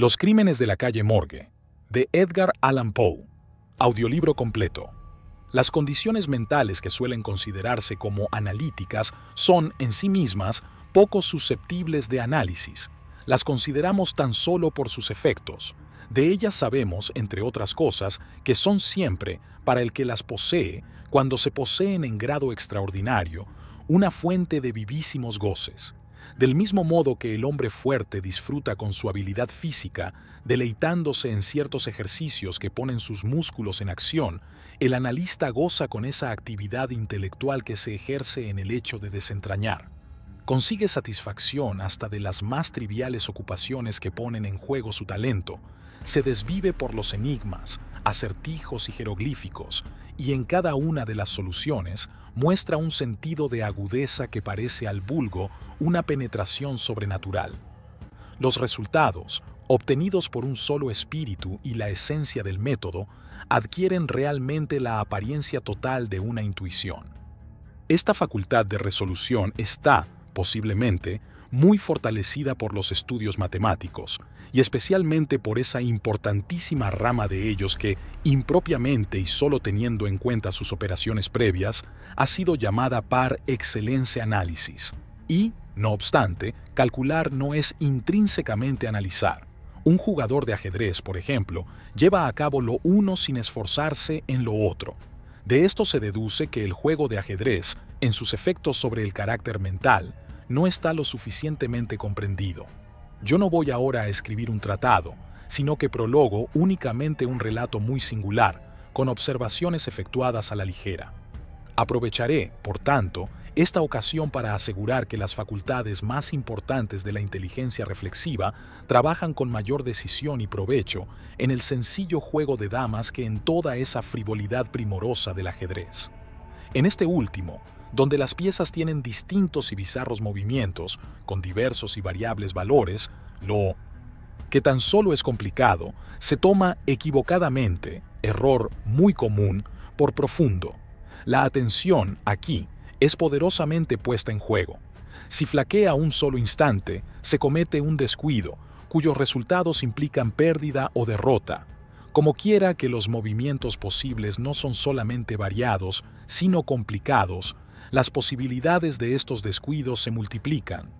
Los crímenes de la calle Morgue, de Edgar Allan Poe. Audiolibro completo. Las condiciones mentales que suelen considerarse como analíticas son, en sí mismas, poco susceptibles de análisis. Las consideramos tan solo por sus efectos. De ellas sabemos, entre otras cosas, que son siempre, para el que las posee, cuando se poseen en grado extraordinario, una fuente de vivísimos goces. Del mismo modo que el hombre fuerte disfruta con su habilidad física, deleitándose en ciertos ejercicios que ponen sus músculos en acción, el analista goza con esa actividad intelectual que se ejerce en el hecho de desentrañar. Consigue satisfacción hasta de las más triviales ocupaciones que ponen en juego su talento. Se desvive por los enigmas, acertijos y jeroglíficos, y en cada una de las soluciones muestra un sentido de agudeza que parece al vulgo una penetración sobrenatural. Los resultados, obtenidos por un solo espíritu y la esencia del método, adquieren realmente la apariencia total de una intuición. Esta facultad de resolución está, posiblemente, muy fortalecida por los estudios matemáticos, y especialmente por esa importantísima rama de ellos que, impropiamente y solo teniendo en cuenta sus operaciones previas, ha sido llamada par excelencia análisis. Y, no obstante, calcular no es intrínsecamente analizar. Un jugador de ajedrez, por ejemplo, lleva a cabo lo uno sin esforzarse en lo otro. De esto se deduce que el juego de ajedrez, en sus efectos sobre el carácter mental, no está lo suficientemente comprendido. Yo no voy ahora a escribir un tratado, sino que prologo únicamente un relato muy singular, con observaciones efectuadas a la ligera. Aprovecharé, por tanto, esta ocasión para asegurar que las facultades más importantes de la inteligencia reflexiva trabajan con mayor decisión y provecho en el sencillo juego de damas que en toda esa frivolidad primorosa del ajedrez. En este último, donde las piezas tienen distintos y bizarros movimientos, con diversos y variables valores, lo que tan solo es complicado se toma equivocadamente, error muy común, por profundo. La atención aquí es poderosamente puesta en juego. Si flaquea un solo instante, se comete un descuido, cuyos resultados implican pérdida o derrota. Como quiera que los movimientos posibles no son solamente variados, sino complicados, las posibilidades de estos descuidos se multiplican.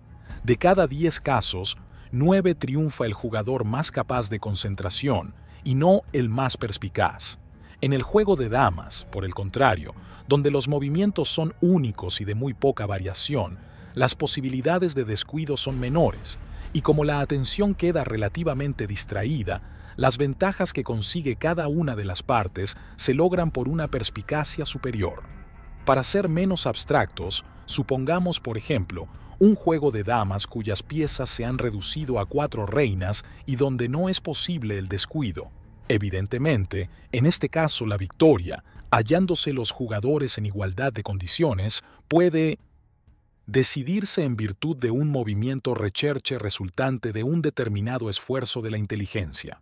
De cada 10 casos, 9 triunfa el jugador más capaz de concentración y no el más perspicaz. En el juego de damas, por el contrario, donde los movimientos son únicos y de muy poca variación, las posibilidades de descuido son menores, y como la atención queda relativamente distraída, las ventajas que consigue cada una de las partes se logran por una perspicacia superior. Para ser menos abstractos, supongamos, por ejemplo, un juego de damas cuyas piezas se han reducido a cuatro reinas y donde no es posible el descuido. Evidentemente, en este caso la victoria, hallándose los jugadores en igualdad de condiciones, puede decidirse en virtud de un movimiento recherche resultante de un determinado esfuerzo de la inteligencia.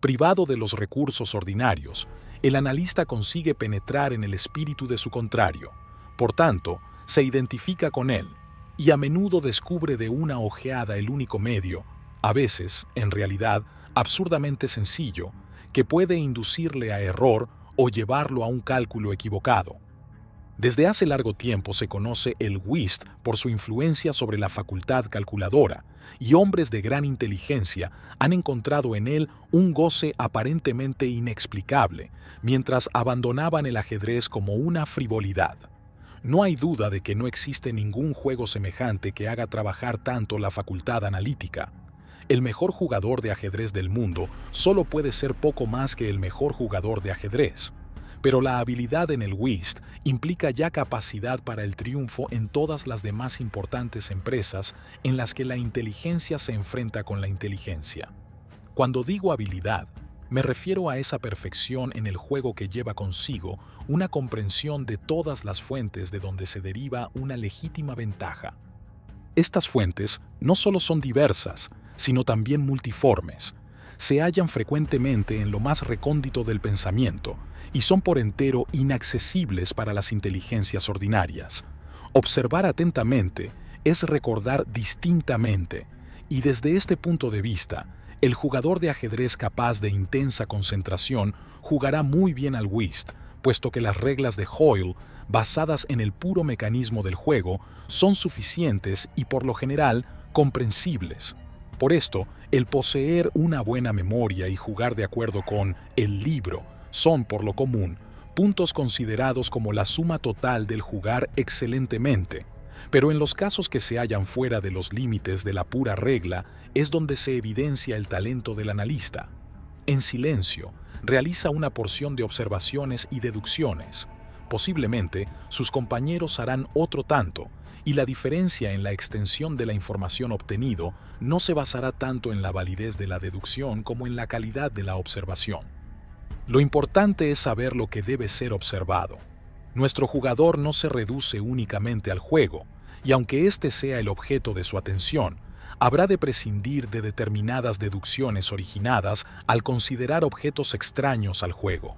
Privado de los recursos ordinarios, el analista consigue penetrar en el espíritu de su contrario, por tanto, se identifica con él y a menudo descubre de una ojeada el único medio, a veces, en realidad, absurdamente sencillo, que puede inducirle a error o llevarlo a un cálculo equivocado. Desde hace largo tiempo se conoce el whist por su influencia sobre la facultad calculadora, y hombres de gran inteligencia han encontrado en él un goce aparentemente inexplicable, mientras abandonaban el ajedrez como una frivolidad. No hay duda de que no existe ningún juego semejante que haga trabajar tanto la facultad analítica. El mejor jugador de ajedrez del mundo solo puede ser poco más que el mejor jugador de ajedrez pero la habilidad en el WIST implica ya capacidad para el triunfo en todas las demás importantes empresas en las que la inteligencia se enfrenta con la inteligencia. Cuando digo habilidad, me refiero a esa perfección en el juego que lleva consigo una comprensión de todas las fuentes de donde se deriva una legítima ventaja. Estas fuentes no solo son diversas, sino también multiformes. Se hallan frecuentemente en lo más recóndito del pensamiento, y son por entero inaccesibles para las inteligencias ordinarias. Observar atentamente es recordar distintamente, y desde este punto de vista, el jugador de ajedrez capaz de intensa concentración jugará muy bien al whist, puesto que las reglas de Hoyle, basadas en el puro mecanismo del juego, son suficientes y por lo general comprensibles. Por esto, el poseer una buena memoria y jugar de acuerdo con el libro, son, por lo común, puntos considerados como la suma total del jugar excelentemente, pero en los casos que se hallan fuera de los límites de la pura regla es donde se evidencia el talento del analista. En silencio, realiza una porción de observaciones y deducciones. Posiblemente, sus compañeros harán otro tanto, y la diferencia en la extensión de la información obtenido no se basará tanto en la validez de la deducción como en la calidad de la observación. Lo importante es saber lo que debe ser observado. Nuestro jugador no se reduce únicamente al juego, y aunque este sea el objeto de su atención, habrá de prescindir de determinadas deducciones originadas al considerar objetos extraños al juego.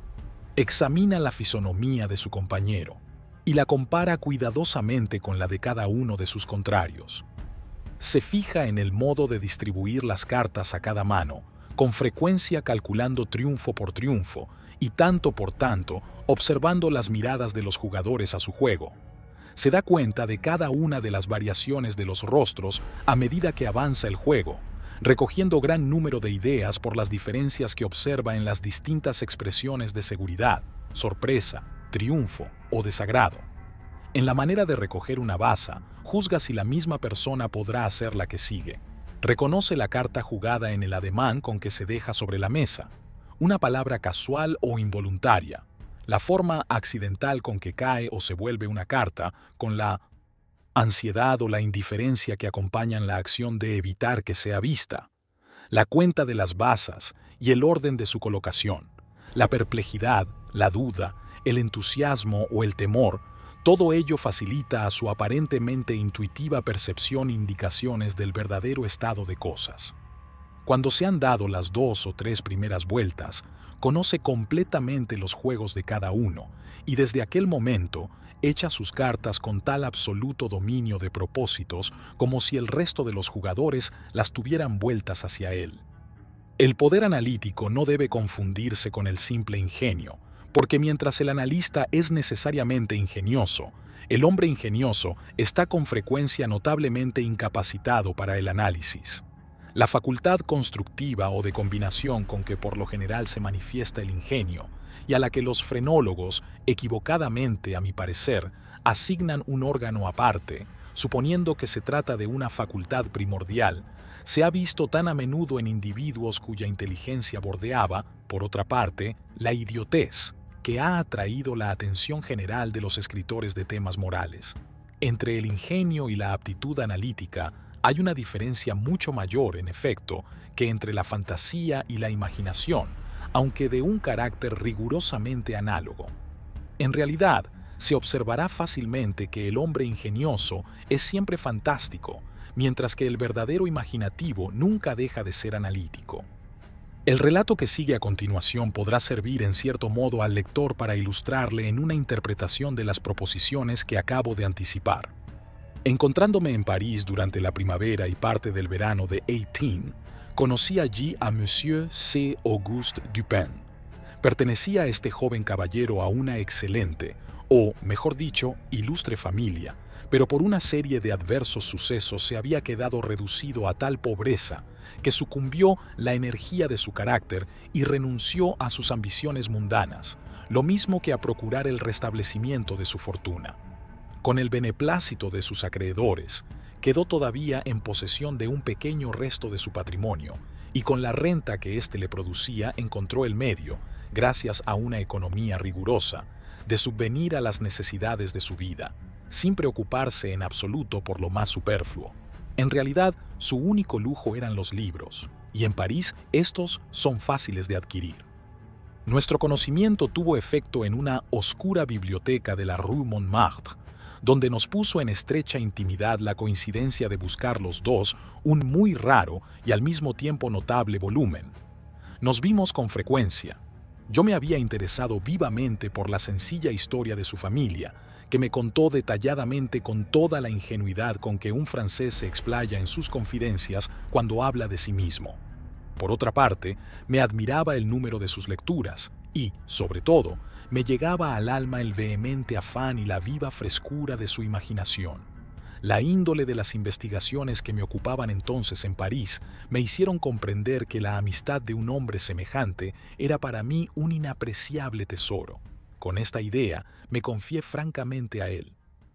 Examina la fisonomía de su compañero y la compara cuidadosamente con la de cada uno de sus contrarios. Se fija en el modo de distribuir las cartas a cada mano con frecuencia calculando triunfo por triunfo y tanto por tanto observando las miradas de los jugadores a su juego. Se da cuenta de cada una de las variaciones de los rostros a medida que avanza el juego, recogiendo gran número de ideas por las diferencias que observa en las distintas expresiones de seguridad, sorpresa, triunfo o desagrado. En la manera de recoger una baza, juzga si la misma persona podrá hacer la que sigue. Reconoce la carta jugada en el ademán con que se deja sobre la mesa, una palabra casual o involuntaria, la forma accidental con que cae o se vuelve una carta, con la ansiedad o la indiferencia que acompañan la acción de evitar que sea vista, la cuenta de las basas y el orden de su colocación, la perplejidad, la duda, el entusiasmo o el temor todo ello facilita a su aparentemente intuitiva percepción indicaciones del verdadero estado de cosas. Cuando se han dado las dos o tres primeras vueltas, conoce completamente los juegos de cada uno y desde aquel momento echa sus cartas con tal absoluto dominio de propósitos como si el resto de los jugadores las tuvieran vueltas hacia él. El poder analítico no debe confundirse con el simple ingenio, porque mientras el analista es necesariamente ingenioso, el hombre ingenioso está con frecuencia notablemente incapacitado para el análisis. La facultad constructiva o de combinación con que por lo general se manifiesta el ingenio, y a la que los frenólogos, equivocadamente a mi parecer, asignan un órgano aparte, suponiendo que se trata de una facultad primordial, se ha visto tan a menudo en individuos cuya inteligencia bordeaba, por otra parte, la idiotez, que ha atraído la atención general de los escritores de temas morales. Entre el ingenio y la aptitud analítica hay una diferencia mucho mayor, en efecto, que entre la fantasía y la imaginación, aunque de un carácter rigurosamente análogo. En realidad, se observará fácilmente que el hombre ingenioso es siempre fantástico, mientras que el verdadero imaginativo nunca deja de ser analítico. El relato que sigue a continuación podrá servir en cierto modo al lector para ilustrarle en una interpretación de las proposiciones que acabo de anticipar. Encontrándome en París durante la primavera y parte del verano de 18, conocí allí a Monsieur C. Auguste Dupin. Pertenecía este joven caballero a una excelente, o mejor dicho, ilustre familia, pero por una serie de adversos sucesos se había quedado reducido a tal pobreza que sucumbió la energía de su carácter y renunció a sus ambiciones mundanas, lo mismo que a procurar el restablecimiento de su fortuna. Con el beneplácito de sus acreedores, quedó todavía en posesión de un pequeño resto de su patrimonio, y con la renta que éste le producía encontró el medio, gracias a una economía rigurosa, de subvenir a las necesidades de su vida, sin preocuparse en absoluto por lo más superfluo. En realidad, su único lujo eran los libros, y en París estos son fáciles de adquirir. Nuestro conocimiento tuvo efecto en una oscura biblioteca de la Rue Montmartre, donde nos puso en estrecha intimidad la coincidencia de buscar los dos un muy raro y al mismo tiempo notable volumen. Nos vimos con frecuencia. Yo me había interesado vivamente por la sencilla historia de su familia, que me contó detalladamente con toda la ingenuidad con que un francés se explaya en sus confidencias cuando habla de sí mismo. Por otra parte, me admiraba el número de sus lecturas y, sobre todo, me llegaba al alma el vehemente afán y la viva frescura de su imaginación. La índole de las investigaciones que me ocupaban entonces en París me hicieron comprender que la amistad de un hombre semejante era para mí un inapreciable tesoro. Con esta idea me confié francamente a él.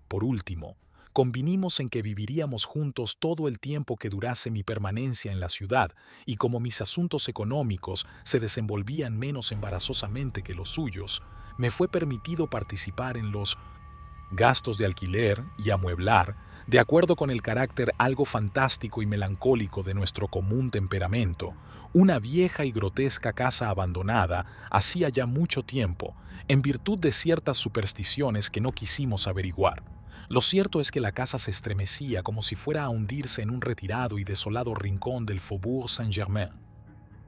Por último, convinimos en que viviríamos juntos todo el tiempo que durase mi permanencia en la ciudad y como mis asuntos económicos se desenvolvían menos embarazosamente que los suyos, me fue permitido participar en los gastos de alquiler y amueblar, de acuerdo con el carácter algo fantástico y melancólico de nuestro común temperamento, una vieja y grotesca casa abandonada hacía ya mucho tiempo, en virtud de ciertas supersticiones que no quisimos averiguar. Lo cierto es que la casa se estremecía como si fuera a hundirse en un retirado y desolado rincón del Faubourg Saint-Germain.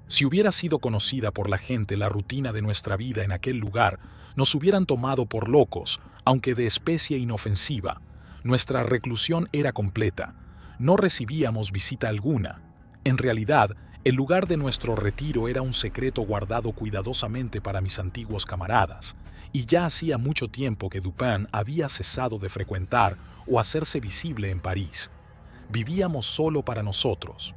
Si hubiera sido conocida por la gente la rutina de nuestra vida en aquel lugar, nos hubieran tomado por locos, aunque de especie inofensiva. Nuestra reclusión era completa. No recibíamos visita alguna. En realidad, el lugar de nuestro retiro era un secreto guardado cuidadosamente para mis antiguos camaradas, y ya hacía mucho tiempo que Dupin había cesado de frecuentar o hacerse visible en París. Vivíamos solo para nosotros.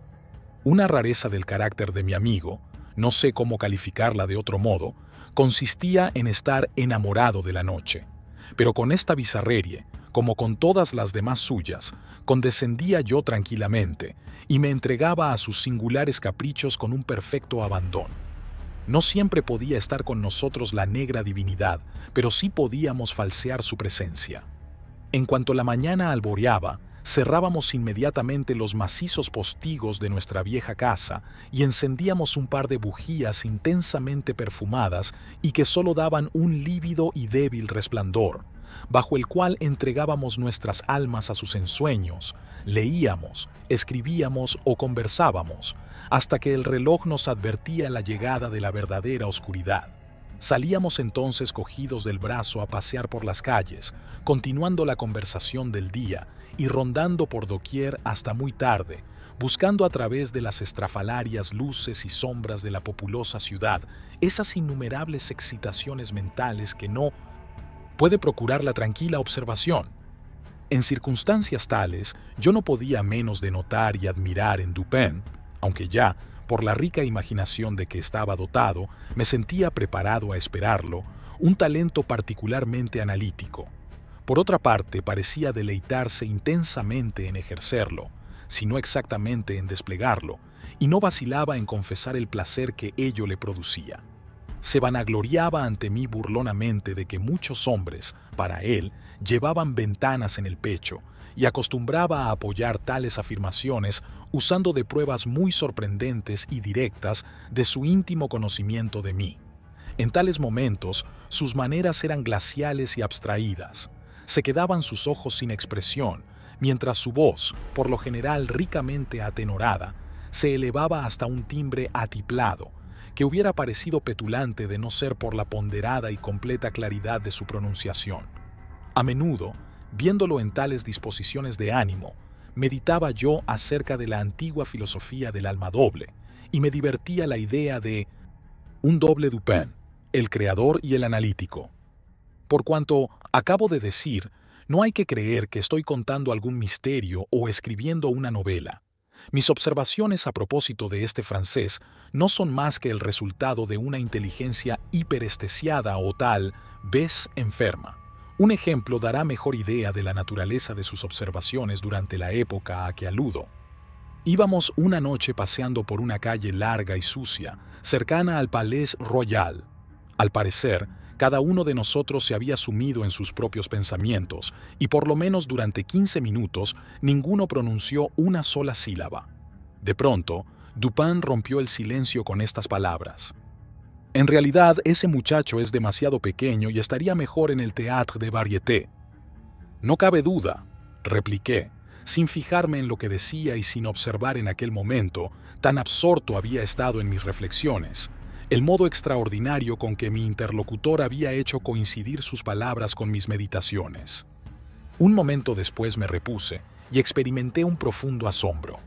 Una rareza del carácter de mi amigo, no sé cómo calificarla de otro modo, consistía en estar enamorado de la noche. Pero con esta bizarrerie, como con todas las demás suyas, condescendía yo tranquilamente y me entregaba a sus singulares caprichos con un perfecto abandono. No siempre podía estar con nosotros la negra divinidad, pero sí podíamos falsear su presencia. En cuanto la mañana alboreaba, cerrábamos inmediatamente los macizos postigos de nuestra vieja casa y encendíamos un par de bujías intensamente perfumadas y que solo daban un lívido y débil resplandor, bajo el cual entregábamos nuestras almas a sus ensueños, leíamos, escribíamos o conversábamos, hasta que el reloj nos advertía la llegada de la verdadera oscuridad. Salíamos entonces cogidos del brazo a pasear por las calles, continuando la conversación del día y rondando por doquier hasta muy tarde, buscando a través de las estrafalarias luces y sombras de la populosa ciudad esas innumerables excitaciones mentales que no puede procurar la tranquila observación. En circunstancias tales, yo no podía menos de notar y admirar en Dupin, aunque ya por la rica imaginación de que estaba dotado, me sentía preparado a esperarlo, un talento particularmente analítico. Por otra parte, parecía deleitarse intensamente en ejercerlo, si no exactamente en desplegarlo, y no vacilaba en confesar el placer que ello le producía. Se vanagloriaba ante mí burlonamente de que muchos hombres, para él, llevaban ventanas en el pecho y acostumbraba a apoyar tales afirmaciones usando de pruebas muy sorprendentes y directas de su íntimo conocimiento de mí. En tales momentos, sus maneras eran glaciales y abstraídas. Se quedaban sus ojos sin expresión, mientras su voz, por lo general ricamente atenorada, se elevaba hasta un timbre atiplado, que hubiera parecido petulante de no ser por la ponderada y completa claridad de su pronunciación. A menudo, Viéndolo en tales disposiciones de ánimo, meditaba yo acerca de la antigua filosofía del alma doble, y me divertía la idea de un doble Dupin, el creador y el analítico. Por cuanto acabo de decir, no hay que creer que estoy contando algún misterio o escribiendo una novela. Mis observaciones a propósito de este francés no son más que el resultado de una inteligencia hiperestesiada o tal vez enferma. Un ejemplo dará mejor idea de la naturaleza de sus observaciones durante la época a que aludo. Íbamos una noche paseando por una calle larga y sucia, cercana al Palais Royal. Al parecer, cada uno de nosotros se había sumido en sus propios pensamientos, y por lo menos durante 15 minutos ninguno pronunció una sola sílaba. De pronto, Dupin rompió el silencio con estas palabras. En realidad, ese muchacho es demasiado pequeño y estaría mejor en el Théâtre de Varieté. No cabe duda, repliqué, sin fijarme en lo que decía y sin observar en aquel momento, tan absorto había estado en mis reflexiones, el modo extraordinario con que mi interlocutor había hecho coincidir sus palabras con mis meditaciones. Un momento después me repuse y experimenté un profundo asombro.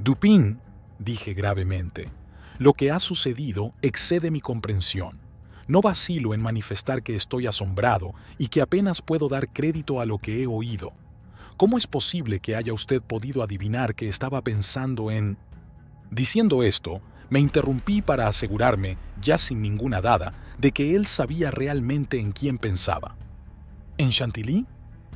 Dupin, dije gravemente, lo que ha sucedido excede mi comprensión. No vacilo en manifestar que estoy asombrado y que apenas puedo dar crédito a lo que he oído. ¿Cómo es posible que haya usted podido adivinar que estaba pensando en... Diciendo esto, me interrumpí para asegurarme, ya sin ninguna dada, de que él sabía realmente en quién pensaba. ¿En Chantilly?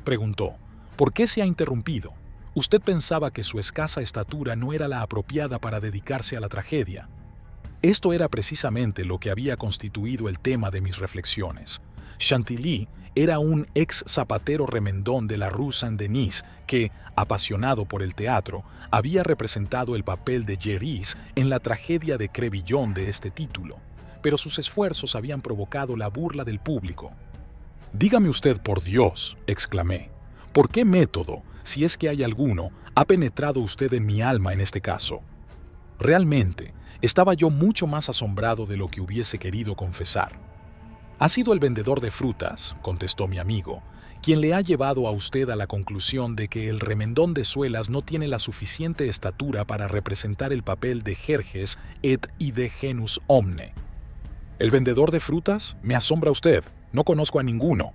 preguntó. ¿Por qué se ha interrumpido? Usted pensaba que su escasa estatura no era la apropiada para dedicarse a la tragedia. Esto era precisamente lo que había constituido el tema de mis reflexiones. Chantilly era un ex zapatero remendón de la Rue Saint-Denis que, apasionado por el teatro, había representado el papel de Jerrys en la tragedia de Crevillon de este título, pero sus esfuerzos habían provocado la burla del público. Dígame usted por Dios, exclamé, ¿por qué método, si es que hay alguno, ha penetrado usted en mi alma en este caso? Realmente, estaba yo mucho más asombrado de lo que hubiese querido confesar. Ha sido el vendedor de frutas, contestó mi amigo, quien le ha llevado a usted a la conclusión de que el remendón de suelas no tiene la suficiente estatura para representar el papel de Jerjes et de genus omne. ¿El vendedor de frutas? Me asombra usted. No conozco a ninguno.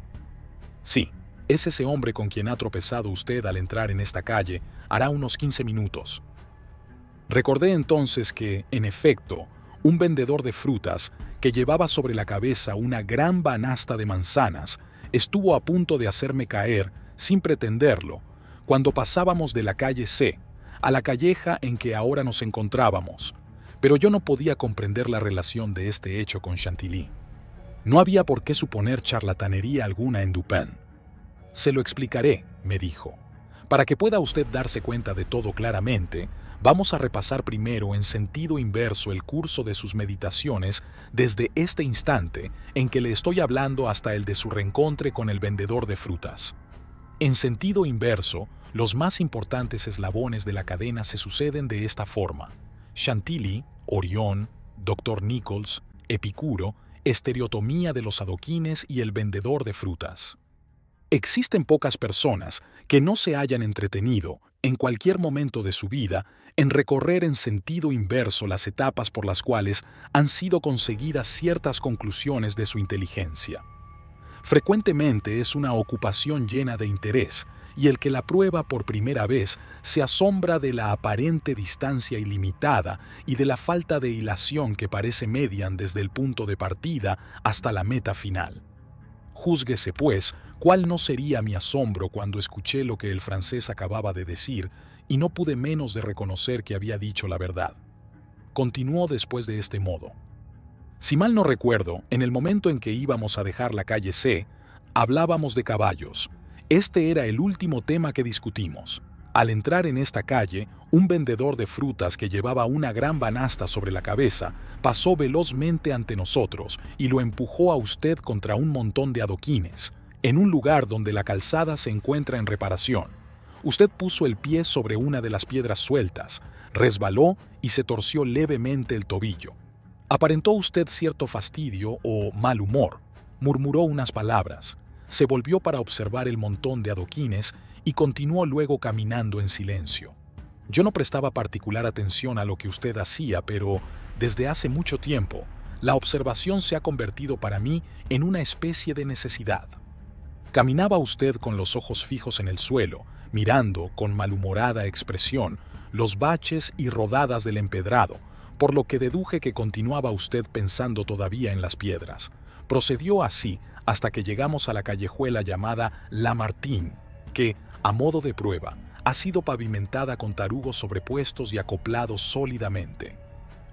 Sí, es ese hombre con quien ha tropezado usted al entrar en esta calle hará unos 15 minutos. Recordé entonces que, en efecto, un vendedor de frutas, que llevaba sobre la cabeza una gran banasta de manzanas, estuvo a punto de hacerme caer, sin pretenderlo, cuando pasábamos de la calle C a la calleja en que ahora nos encontrábamos, pero yo no podía comprender la relación de este hecho con Chantilly. No había por qué suponer charlatanería alguna en Dupin. Se lo explicaré, me dijo. Para que pueda usted darse cuenta de todo claramente, Vamos a repasar primero en sentido inverso el curso de sus meditaciones desde este instante en que le estoy hablando hasta el de su reencontre con el vendedor de frutas. En sentido inverso, los más importantes eslabones de la cadena se suceden de esta forma. Chantilly, Orión, Dr. Nichols, Epicuro, estereotomía de los adoquines y el vendedor de frutas. Existen pocas personas que no se hayan entretenido, en cualquier momento de su vida, en recorrer en sentido inverso las etapas por las cuales han sido conseguidas ciertas conclusiones de su inteligencia. Frecuentemente es una ocupación llena de interés, y el que la prueba por primera vez se asombra de la aparente distancia ilimitada y de la falta de hilación que parece median desde el punto de partida hasta la meta final. Júzguese, pues, cuál no sería mi asombro cuando escuché lo que el francés acababa de decir y no pude menos de reconocer que había dicho la verdad. Continuó después de este modo. Si mal no recuerdo, en el momento en que íbamos a dejar la calle C, hablábamos de caballos. Este era el último tema que discutimos. Al entrar en esta calle, un vendedor de frutas que llevaba una gran banasta sobre la cabeza pasó velozmente ante nosotros y lo empujó a usted contra un montón de adoquines, en un lugar donde la calzada se encuentra en reparación. Usted puso el pie sobre una de las piedras sueltas, resbaló y se torció levemente el tobillo. Aparentó usted cierto fastidio o mal humor, murmuró unas palabras, se volvió para observar el montón de adoquines y continuó luego caminando en silencio. Yo no prestaba particular atención a lo que usted hacía, pero desde hace mucho tiempo, la observación se ha convertido para mí en una especie de necesidad. Caminaba usted con los ojos fijos en el suelo, mirando con malhumorada expresión los baches y rodadas del empedrado, por lo que deduje que continuaba usted pensando todavía en las piedras. Procedió así hasta que llegamos a la callejuela llamada Martín, que, a modo de prueba, ha sido pavimentada con tarugos sobrepuestos y acoplados sólidamente.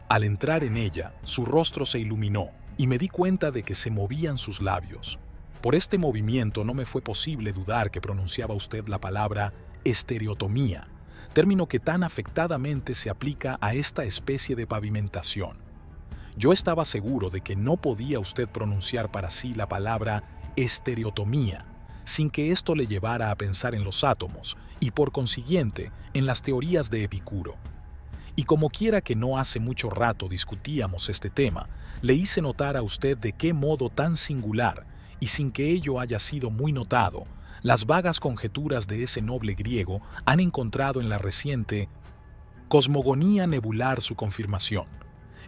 Al entrar en ella, su rostro se iluminó y me di cuenta de que se movían sus labios. Por este movimiento no me fue posible dudar que pronunciaba usted la palabra estereotomía, término que tan afectadamente se aplica a esta especie de pavimentación. Yo estaba seguro de que no podía usted pronunciar para sí la palabra estereotomía, sin que esto le llevara a pensar en los átomos y por consiguiente en las teorías de Epicuro. Y como quiera que no hace mucho rato discutíamos este tema, le hice notar a usted de qué modo tan singular y sin que ello haya sido muy notado, las vagas conjeturas de ese noble griego han encontrado en la reciente cosmogonía nebular su confirmación.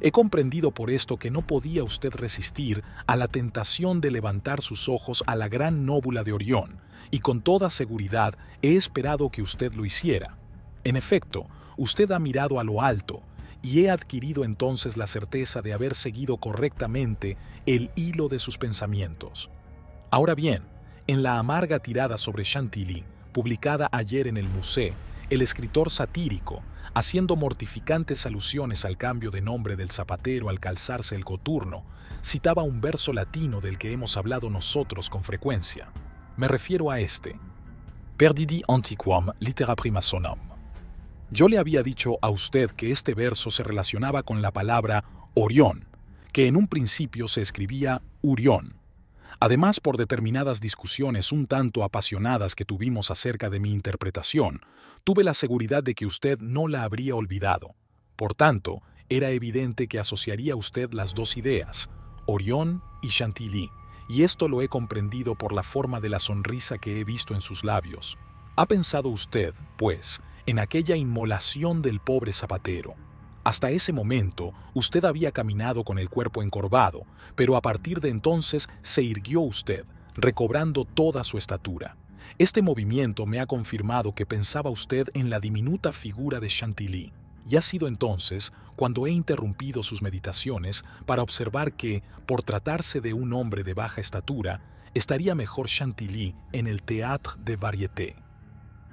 He comprendido por esto que no podía usted resistir a la tentación de levantar sus ojos a la gran nóbula de Orión, y con toda seguridad he esperado que usted lo hiciera. En efecto, usted ha mirado a lo alto, y he adquirido entonces la certeza de haber seguido correctamente el hilo de sus pensamientos. Ahora bien, en la amarga tirada sobre Chantilly, publicada ayer en el museo, el escritor satírico, haciendo mortificantes alusiones al cambio de nombre del zapatero al calzarse el coturno, citaba un verso latino del que hemos hablado nosotros con frecuencia. Me refiero a este. Perdidi antiquam litera prima sonam. Yo le había dicho a usted que este verso se relacionaba con la palabra Orión, que en un principio se escribía Urión. Además, por determinadas discusiones un tanto apasionadas que tuvimos acerca de mi interpretación, tuve la seguridad de que usted no la habría olvidado. Por tanto, era evidente que asociaría usted las dos ideas, Orión y Chantilly, y esto lo he comprendido por la forma de la sonrisa que he visto en sus labios. ¿Ha pensado usted, pues, en aquella inmolación del pobre zapatero? Hasta ese momento, usted había caminado con el cuerpo encorvado, pero a partir de entonces se irguió usted, recobrando toda su estatura. Este movimiento me ha confirmado que pensaba usted en la diminuta figura de Chantilly, y ha sido entonces cuando he interrumpido sus meditaciones para observar que, por tratarse de un hombre de baja estatura, estaría mejor Chantilly en el Théâtre de Varieté.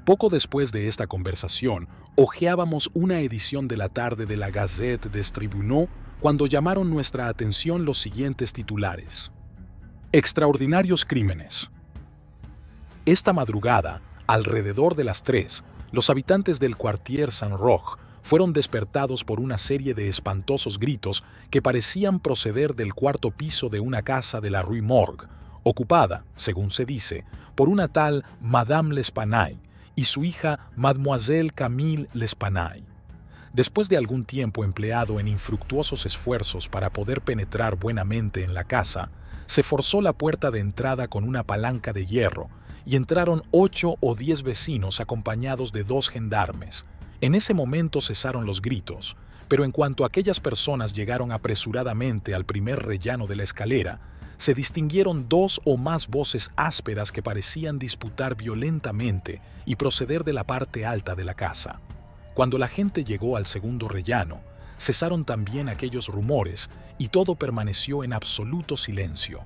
Poco después de esta conversación, Ojeábamos una edición de la tarde de la Gazette des Tribunaux cuando llamaron nuestra atención los siguientes titulares. Extraordinarios crímenes. Esta madrugada, alrededor de las 3, los habitantes del quartier saint Roch fueron despertados por una serie de espantosos gritos que parecían proceder del cuarto piso de una casa de la Rue Morgue, ocupada, según se dice, por una tal Madame L'Espanaye, y su hija Mademoiselle Camille Lespanay. Después de algún tiempo empleado en infructuosos esfuerzos para poder penetrar buenamente en la casa, se forzó la puerta de entrada con una palanca de hierro y entraron ocho o diez vecinos acompañados de dos gendarmes. En ese momento cesaron los gritos, pero en cuanto aquellas personas llegaron apresuradamente al primer rellano de la escalera, se distinguieron dos o más voces ásperas que parecían disputar violentamente y proceder de la parte alta de la casa. Cuando la gente llegó al segundo rellano, cesaron también aquellos rumores y todo permaneció en absoluto silencio.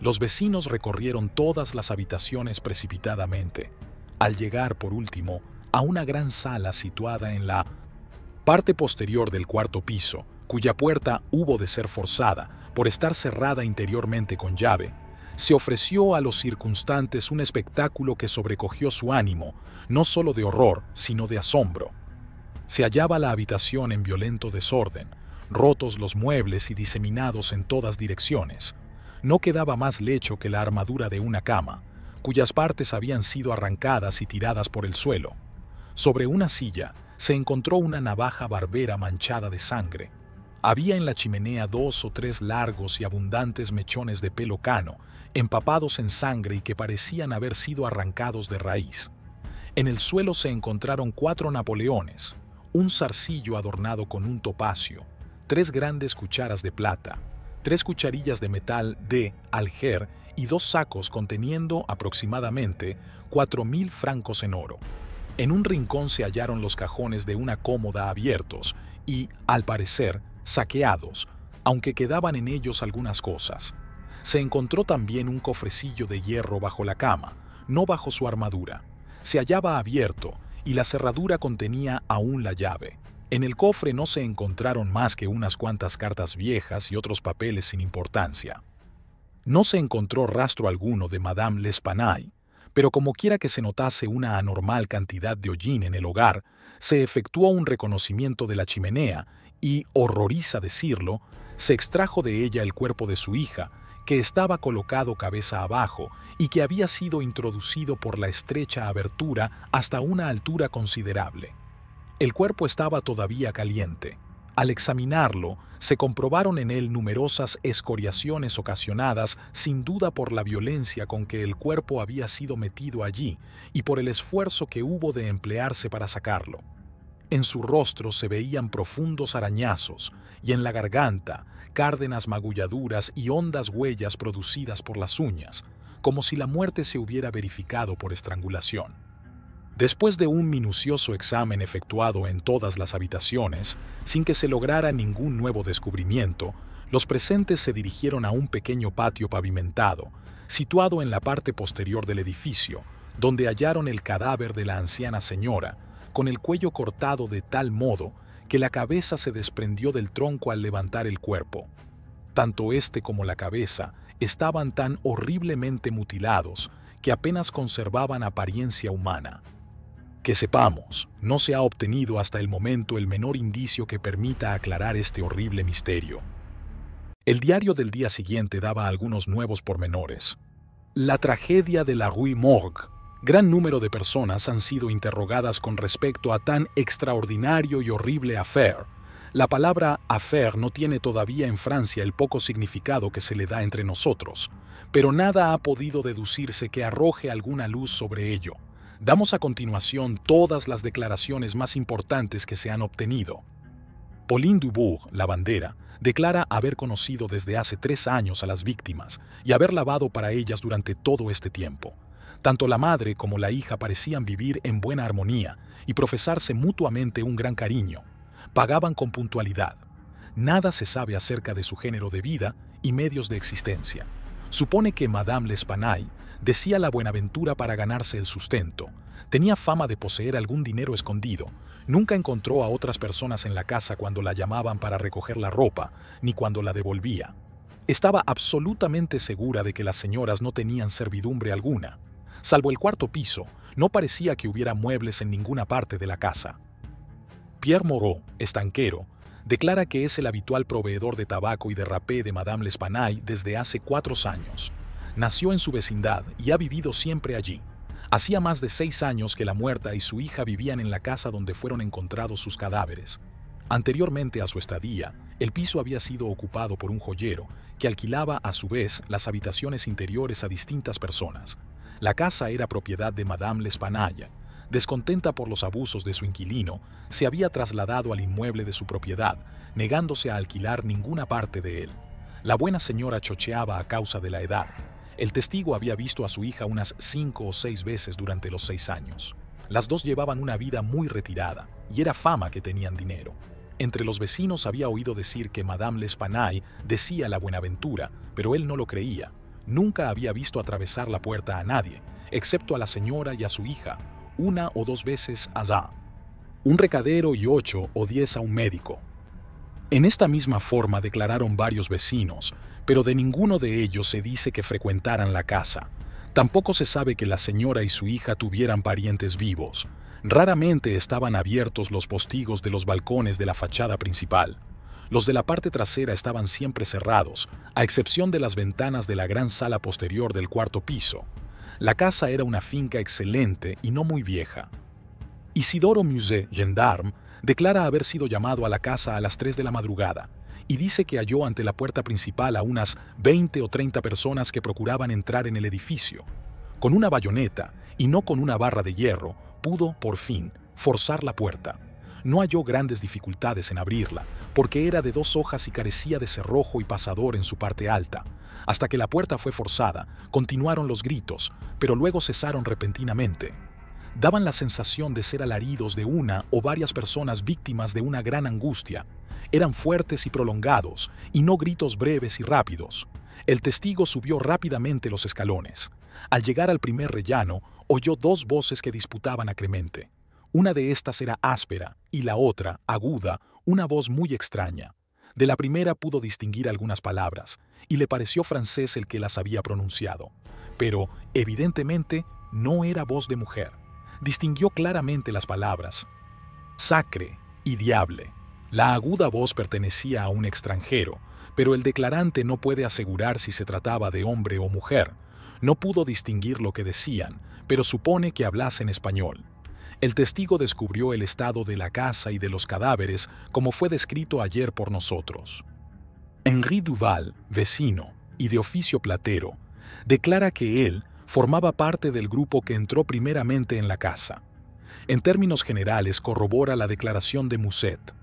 Los vecinos recorrieron todas las habitaciones precipitadamente, al llegar por último a una gran sala situada en la parte posterior del cuarto piso, cuya puerta hubo de ser forzada por estar cerrada interiormente con llave, se ofreció a los circunstantes un espectáculo que sobrecogió su ánimo, no solo de horror, sino de asombro. Se hallaba la habitación en violento desorden, rotos los muebles y diseminados en todas direcciones. No quedaba más lecho que la armadura de una cama, cuyas partes habían sido arrancadas y tiradas por el suelo. Sobre una silla se encontró una navaja barbera manchada de sangre, había en la chimenea dos o tres largos y abundantes mechones de pelo cano, empapados en sangre y que parecían haber sido arrancados de raíz. En el suelo se encontraron cuatro napoleones, un zarcillo adornado con un topacio, tres grandes cucharas de plata, tres cucharillas de metal de alger y dos sacos conteniendo aproximadamente mil francos en oro. En un rincón se hallaron los cajones de una cómoda abiertos y, al parecer, saqueados, aunque quedaban en ellos algunas cosas. Se encontró también un cofrecillo de hierro bajo la cama, no bajo su armadura. Se hallaba abierto y la cerradura contenía aún la llave. En el cofre no se encontraron más que unas cuantas cartas viejas y otros papeles sin importancia. No se encontró rastro alguno de Madame Lespanay, pero como quiera que se notase una anormal cantidad de hollín en el hogar, se efectuó un reconocimiento de la chimenea y, horroriza decirlo, se extrajo de ella el cuerpo de su hija, que estaba colocado cabeza abajo y que había sido introducido por la estrecha abertura hasta una altura considerable. El cuerpo estaba todavía caliente. Al examinarlo, se comprobaron en él numerosas escoriaciones ocasionadas sin duda por la violencia con que el cuerpo había sido metido allí y por el esfuerzo que hubo de emplearse para sacarlo. En su rostro se veían profundos arañazos y en la garganta cárdenas magulladuras y hondas huellas producidas por las uñas, como si la muerte se hubiera verificado por estrangulación. Después de un minucioso examen efectuado en todas las habitaciones, sin que se lograra ningún nuevo descubrimiento, los presentes se dirigieron a un pequeño patio pavimentado, situado en la parte posterior del edificio, donde hallaron el cadáver de la anciana señora, con el cuello cortado de tal modo que la cabeza se desprendió del tronco al levantar el cuerpo. Tanto este como la cabeza estaban tan horriblemente mutilados que apenas conservaban apariencia humana. Que sepamos, no se ha obtenido hasta el momento el menor indicio que permita aclarar este horrible misterio. El diario del día siguiente daba algunos nuevos pormenores. La tragedia de la Rue Morgue Gran número de personas han sido interrogadas con respecto a tan extraordinario y horrible affair. La palabra affair no tiene todavía en Francia el poco significado que se le da entre nosotros, pero nada ha podido deducirse que arroje alguna luz sobre ello. Damos a continuación todas las declaraciones más importantes que se han obtenido. Pauline Dubourg, la bandera, declara haber conocido desde hace tres años a las víctimas y haber lavado para ellas durante todo este tiempo. Tanto la madre como la hija parecían vivir en buena armonía y profesarse mutuamente un gran cariño. Pagaban con puntualidad. Nada se sabe acerca de su género de vida y medios de existencia. Supone que Madame Lespanay decía la Buenaventura para ganarse el sustento. Tenía fama de poseer algún dinero escondido. Nunca encontró a otras personas en la casa cuando la llamaban para recoger la ropa, ni cuando la devolvía. Estaba absolutamente segura de que las señoras no tenían servidumbre alguna. Salvo el cuarto piso, no parecía que hubiera muebles en ninguna parte de la casa. Pierre Moreau, estanquero, declara que es el habitual proveedor de tabaco y de rapé de Madame L'Espanay desde hace cuatro años. Nació en su vecindad y ha vivido siempre allí. Hacía más de seis años que la muerta y su hija vivían en la casa donde fueron encontrados sus cadáveres. Anteriormente a su estadía, el piso había sido ocupado por un joyero que alquilaba a su vez las habitaciones interiores a distintas personas. La casa era propiedad de Madame L'Espanaye. Descontenta por los abusos de su inquilino, se había trasladado al inmueble de su propiedad, negándose a alquilar ninguna parte de él. La buena señora chocheaba a causa de la edad. El testigo había visto a su hija unas cinco o seis veces durante los seis años. Las dos llevaban una vida muy retirada, y era fama que tenían dinero. Entre los vecinos había oído decir que Madame L'Espanaye decía la Buenaventura, pero él no lo creía, Nunca había visto atravesar la puerta a nadie, excepto a la señora y a su hija, una o dos veces allá. Un recadero y ocho o diez a un médico. En esta misma forma declararon varios vecinos, pero de ninguno de ellos se dice que frecuentaran la casa. Tampoco se sabe que la señora y su hija tuvieran parientes vivos. Raramente estaban abiertos los postigos de los balcones de la fachada principal. Los de la parte trasera estaban siempre cerrados, a excepción de las ventanas de la gran sala posterior del cuarto piso. La casa era una finca excelente y no muy vieja. Isidoro Musée Gendarme declara haber sido llamado a la casa a las 3 de la madrugada y dice que halló ante la puerta principal a unas 20 o 30 personas que procuraban entrar en el edificio. Con una bayoneta y no con una barra de hierro, pudo, por fin, forzar la puerta. No halló grandes dificultades en abrirla, porque era de dos hojas y carecía de cerrojo y pasador en su parte alta. Hasta que la puerta fue forzada, continuaron los gritos, pero luego cesaron repentinamente. Daban la sensación de ser alaridos de una o varias personas víctimas de una gran angustia. Eran fuertes y prolongados, y no gritos breves y rápidos. El testigo subió rápidamente los escalones. Al llegar al primer rellano, oyó dos voces que disputaban acremente. Una de estas era áspera y la otra, aguda, una voz muy extraña. De la primera pudo distinguir algunas palabras, y le pareció francés el que las había pronunciado. Pero, evidentemente, no era voz de mujer. Distinguió claramente las palabras. Sacre y diable. La aguda voz pertenecía a un extranjero, pero el declarante no puede asegurar si se trataba de hombre o mujer. No pudo distinguir lo que decían, pero supone que hablasen español el testigo descubrió el estado de la casa y de los cadáveres como fue descrito ayer por nosotros. Henri Duval, vecino y de oficio platero, declara que él formaba parte del grupo que entró primeramente en la casa. En términos generales corrobora la declaración de Musset.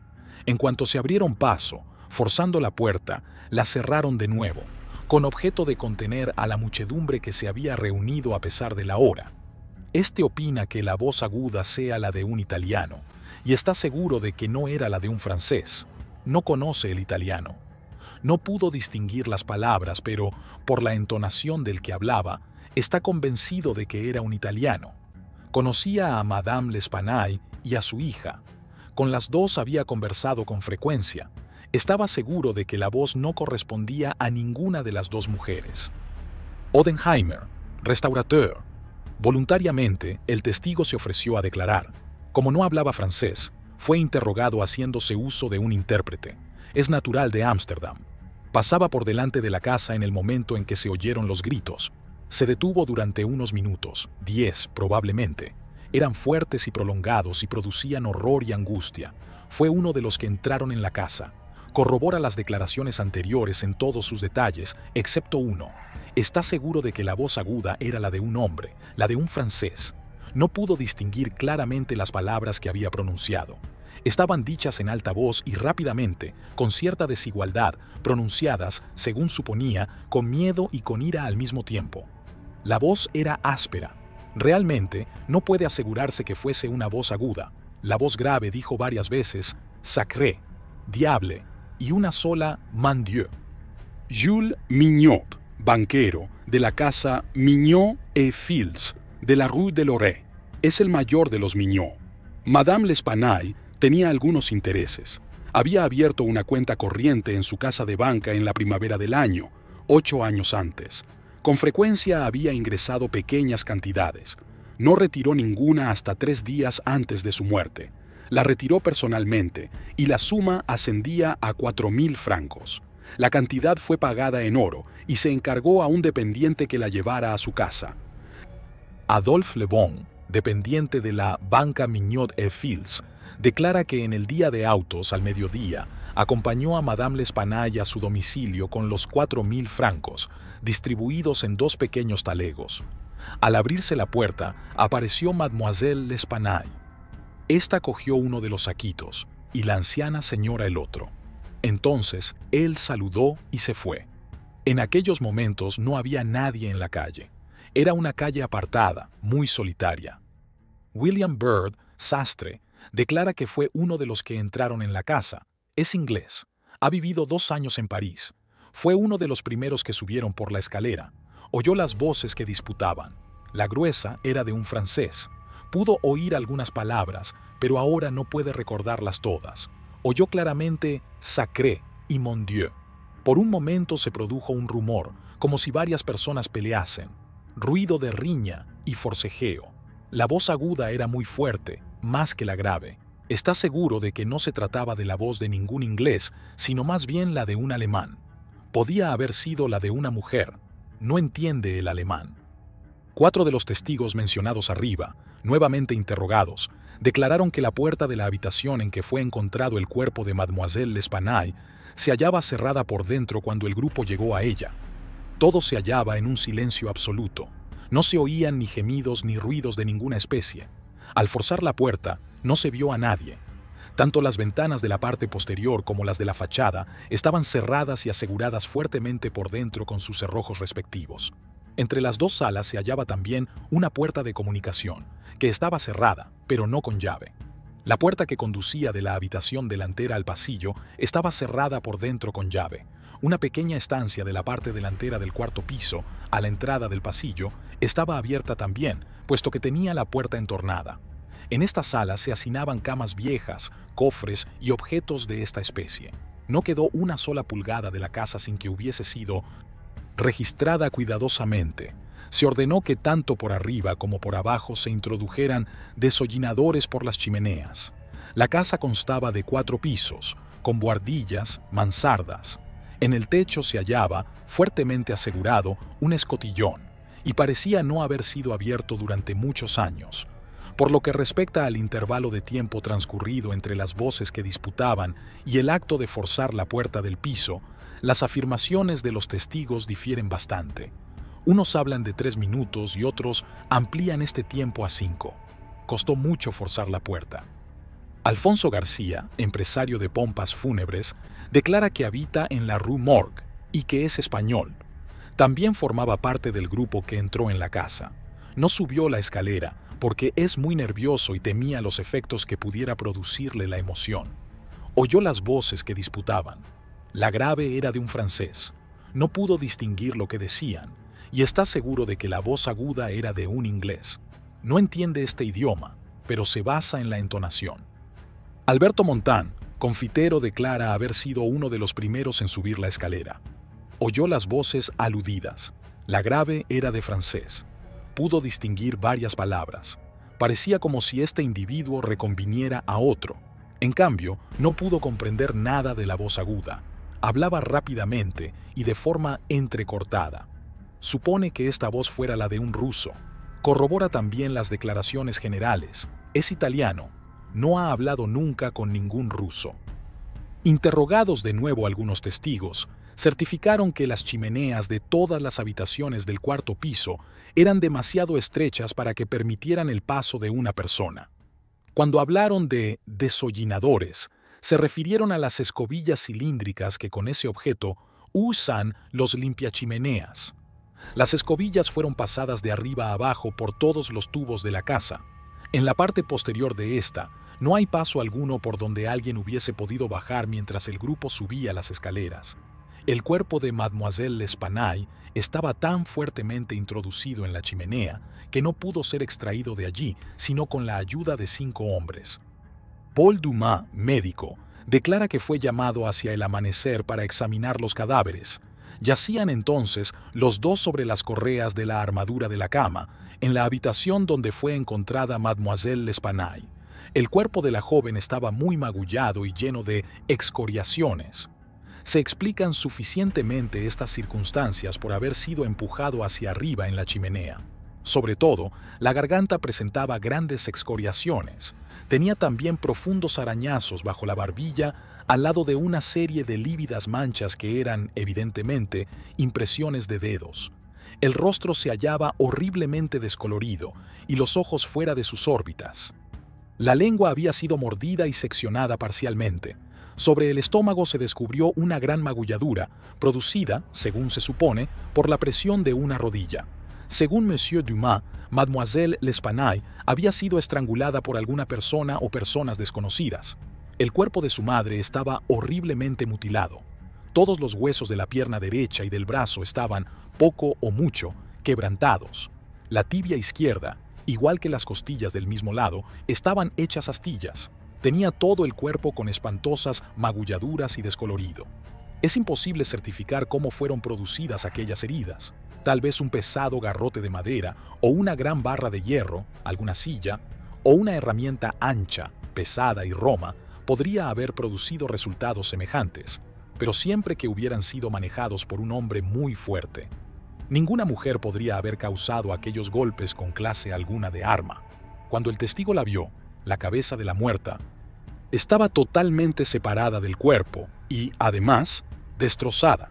En cuanto se abrieron paso, forzando la puerta, la cerraron de nuevo, con objeto de contener a la muchedumbre que se había reunido a pesar de la hora. Este opina que la voz aguda sea la de un italiano y está seguro de que no era la de un francés. No conoce el italiano. No pudo distinguir las palabras, pero por la entonación del que hablaba, está convencido de que era un italiano. Conocía a Madame Lespanay y a su hija. Con las dos había conversado con frecuencia. Estaba seguro de que la voz no correspondía a ninguna de las dos mujeres. Odenheimer, restaurateur, Voluntariamente, el testigo se ofreció a declarar. Como no hablaba francés, fue interrogado haciéndose uso de un intérprete. Es natural de Ámsterdam. Pasaba por delante de la casa en el momento en que se oyeron los gritos. Se detuvo durante unos minutos, diez probablemente. Eran fuertes y prolongados y producían horror y angustia. Fue uno de los que entraron en la casa. Corrobora las declaraciones anteriores en todos sus detalles, excepto uno. Está seguro de que la voz aguda era la de un hombre, la de un francés. No pudo distinguir claramente las palabras que había pronunciado. Estaban dichas en alta voz y rápidamente, con cierta desigualdad, pronunciadas, según suponía, con miedo y con ira al mismo tiempo. La voz era áspera. Realmente, no puede asegurarse que fuese una voz aguda. La voz grave dijo varias veces, sacré, diable, y una sola, Man Dieu. Jules Mignot banquero de la casa Mignon et Fils de la Rue de Loret. Es el mayor de los Mignon. Madame L'Espanaye tenía algunos intereses. Había abierto una cuenta corriente en su casa de banca en la primavera del año, ocho años antes. Con frecuencia había ingresado pequeñas cantidades. No retiró ninguna hasta tres días antes de su muerte. La retiró personalmente y la suma ascendía a cuatro mil francos. La cantidad fue pagada en oro y se encargó a un dependiente que la llevara a su casa. Adolphe Le Bon, dependiente de la banca Mignot et Fils, declara que en el día de autos, al mediodía, acompañó a Madame L'Espanaye a su domicilio con los mil francos, distribuidos en dos pequeños talegos. Al abrirse la puerta, apareció Mademoiselle L'Espanaye. Esta cogió uno de los saquitos y la anciana señora el otro. Entonces él saludó y se fue. En aquellos momentos no había nadie en la calle. Era una calle apartada, muy solitaria. William Byrd, sastre, declara que fue uno de los que entraron en la casa. Es inglés. Ha vivido dos años en París. Fue uno de los primeros que subieron por la escalera. Oyó las voces que disputaban. La gruesa era de un francés. Pudo oír algunas palabras, pero ahora no puede recordarlas todas oyó claramente Sacré y Mon Dieu. Por un momento se produjo un rumor, como si varias personas peleasen, ruido de riña y forcejeo. La voz aguda era muy fuerte, más que la grave. Está seguro de que no se trataba de la voz de ningún inglés, sino más bien la de un alemán. Podía haber sido la de una mujer. No entiende el alemán. Cuatro de los testigos mencionados arriba nuevamente interrogados, declararon que la puerta de la habitación en que fue encontrado el cuerpo de Mademoiselle L'Espanaye se hallaba cerrada por dentro cuando el grupo llegó a ella. Todo se hallaba en un silencio absoluto. No se oían ni gemidos ni ruidos de ninguna especie. Al forzar la puerta, no se vio a nadie. Tanto las ventanas de la parte posterior como las de la fachada estaban cerradas y aseguradas fuertemente por dentro con sus cerrojos respectivos. Entre las dos salas se hallaba también una puerta de comunicación, que estaba cerrada, pero no con llave. La puerta que conducía de la habitación delantera al pasillo estaba cerrada por dentro con llave. Una pequeña estancia de la parte delantera del cuarto piso, a la entrada del pasillo, estaba abierta también, puesto que tenía la puerta entornada. En esta sala se hacinaban camas viejas, cofres y objetos de esta especie. No quedó una sola pulgada de la casa sin que hubiese sido registrada cuidadosamente, se ordenó que tanto por arriba como por abajo se introdujeran desollinadores por las chimeneas. La casa constaba de cuatro pisos, con buhardillas, mansardas. En el techo se hallaba, fuertemente asegurado, un escotillón, y parecía no haber sido abierto durante muchos años. Por lo que respecta al intervalo de tiempo transcurrido entre las voces que disputaban y el acto de forzar la puerta del piso, las afirmaciones de los testigos difieren bastante. Unos hablan de tres minutos y otros amplían este tiempo a cinco. Costó mucho forzar la puerta. Alfonso García, empresario de pompas fúnebres, declara que habita en la Rue Morgue y que es español. También formaba parte del grupo que entró en la casa. No subió la escalera porque es muy nervioso y temía los efectos que pudiera producirle la emoción. Oyó las voces que disputaban. La grave era de un francés. No pudo distinguir lo que decían, y está seguro de que la voz aguda era de un inglés. No entiende este idioma, pero se basa en la entonación. Alberto Montán, confitero, declara haber sido uno de los primeros en subir la escalera. Oyó las voces aludidas. La grave era de francés. Pudo distinguir varias palabras. Parecía como si este individuo reconviniera a otro. En cambio, no pudo comprender nada de la voz aguda. Hablaba rápidamente y de forma entrecortada. Supone que esta voz fuera la de un ruso. Corrobora también las declaraciones generales. Es italiano. No ha hablado nunca con ningún ruso. Interrogados de nuevo algunos testigos, certificaron que las chimeneas de todas las habitaciones del cuarto piso eran demasiado estrechas para que permitieran el paso de una persona. Cuando hablaron de desollinadores, se refirieron a las escobillas cilíndricas que con ese objeto usan los limpiachimeneas. Las escobillas fueron pasadas de arriba abajo por todos los tubos de la casa. En la parte posterior de esta, no hay paso alguno por donde alguien hubiese podido bajar mientras el grupo subía las escaleras. El cuerpo de Mademoiselle L'Espanaye estaba tan fuertemente introducido en la chimenea que no pudo ser extraído de allí sino con la ayuda de cinco hombres. Paul Dumas, médico, declara que fue llamado hacia el amanecer para examinar los cadáveres, Yacían entonces los dos sobre las correas de la armadura de la cama, en la habitación donde fue encontrada Mademoiselle L'Espanaye. El cuerpo de la joven estaba muy magullado y lleno de excoriaciones. Se explican suficientemente estas circunstancias por haber sido empujado hacia arriba en la chimenea. Sobre todo, la garganta presentaba grandes excoriaciones, Tenía también profundos arañazos bajo la barbilla al lado de una serie de lívidas manchas que eran, evidentemente, impresiones de dedos. El rostro se hallaba horriblemente descolorido y los ojos fuera de sus órbitas. La lengua había sido mordida y seccionada parcialmente. Sobre el estómago se descubrió una gran magulladura, producida, según se supone, por la presión de una rodilla. Según Monsieur Dumas, Mademoiselle L'Espanaye había sido estrangulada por alguna persona o personas desconocidas. El cuerpo de su madre estaba horriblemente mutilado. Todos los huesos de la pierna derecha y del brazo estaban, poco o mucho, quebrantados. La tibia izquierda, igual que las costillas del mismo lado, estaban hechas astillas. Tenía todo el cuerpo con espantosas magulladuras y descolorido. Es imposible certificar cómo fueron producidas aquellas heridas. Tal vez un pesado garrote de madera o una gran barra de hierro, alguna silla, o una herramienta ancha, pesada y roma podría haber producido resultados semejantes, pero siempre que hubieran sido manejados por un hombre muy fuerte. Ninguna mujer podría haber causado aquellos golpes con clase alguna de arma. Cuando el testigo la vio, la cabeza de la muerta estaba totalmente separada del cuerpo y, además, destrozada.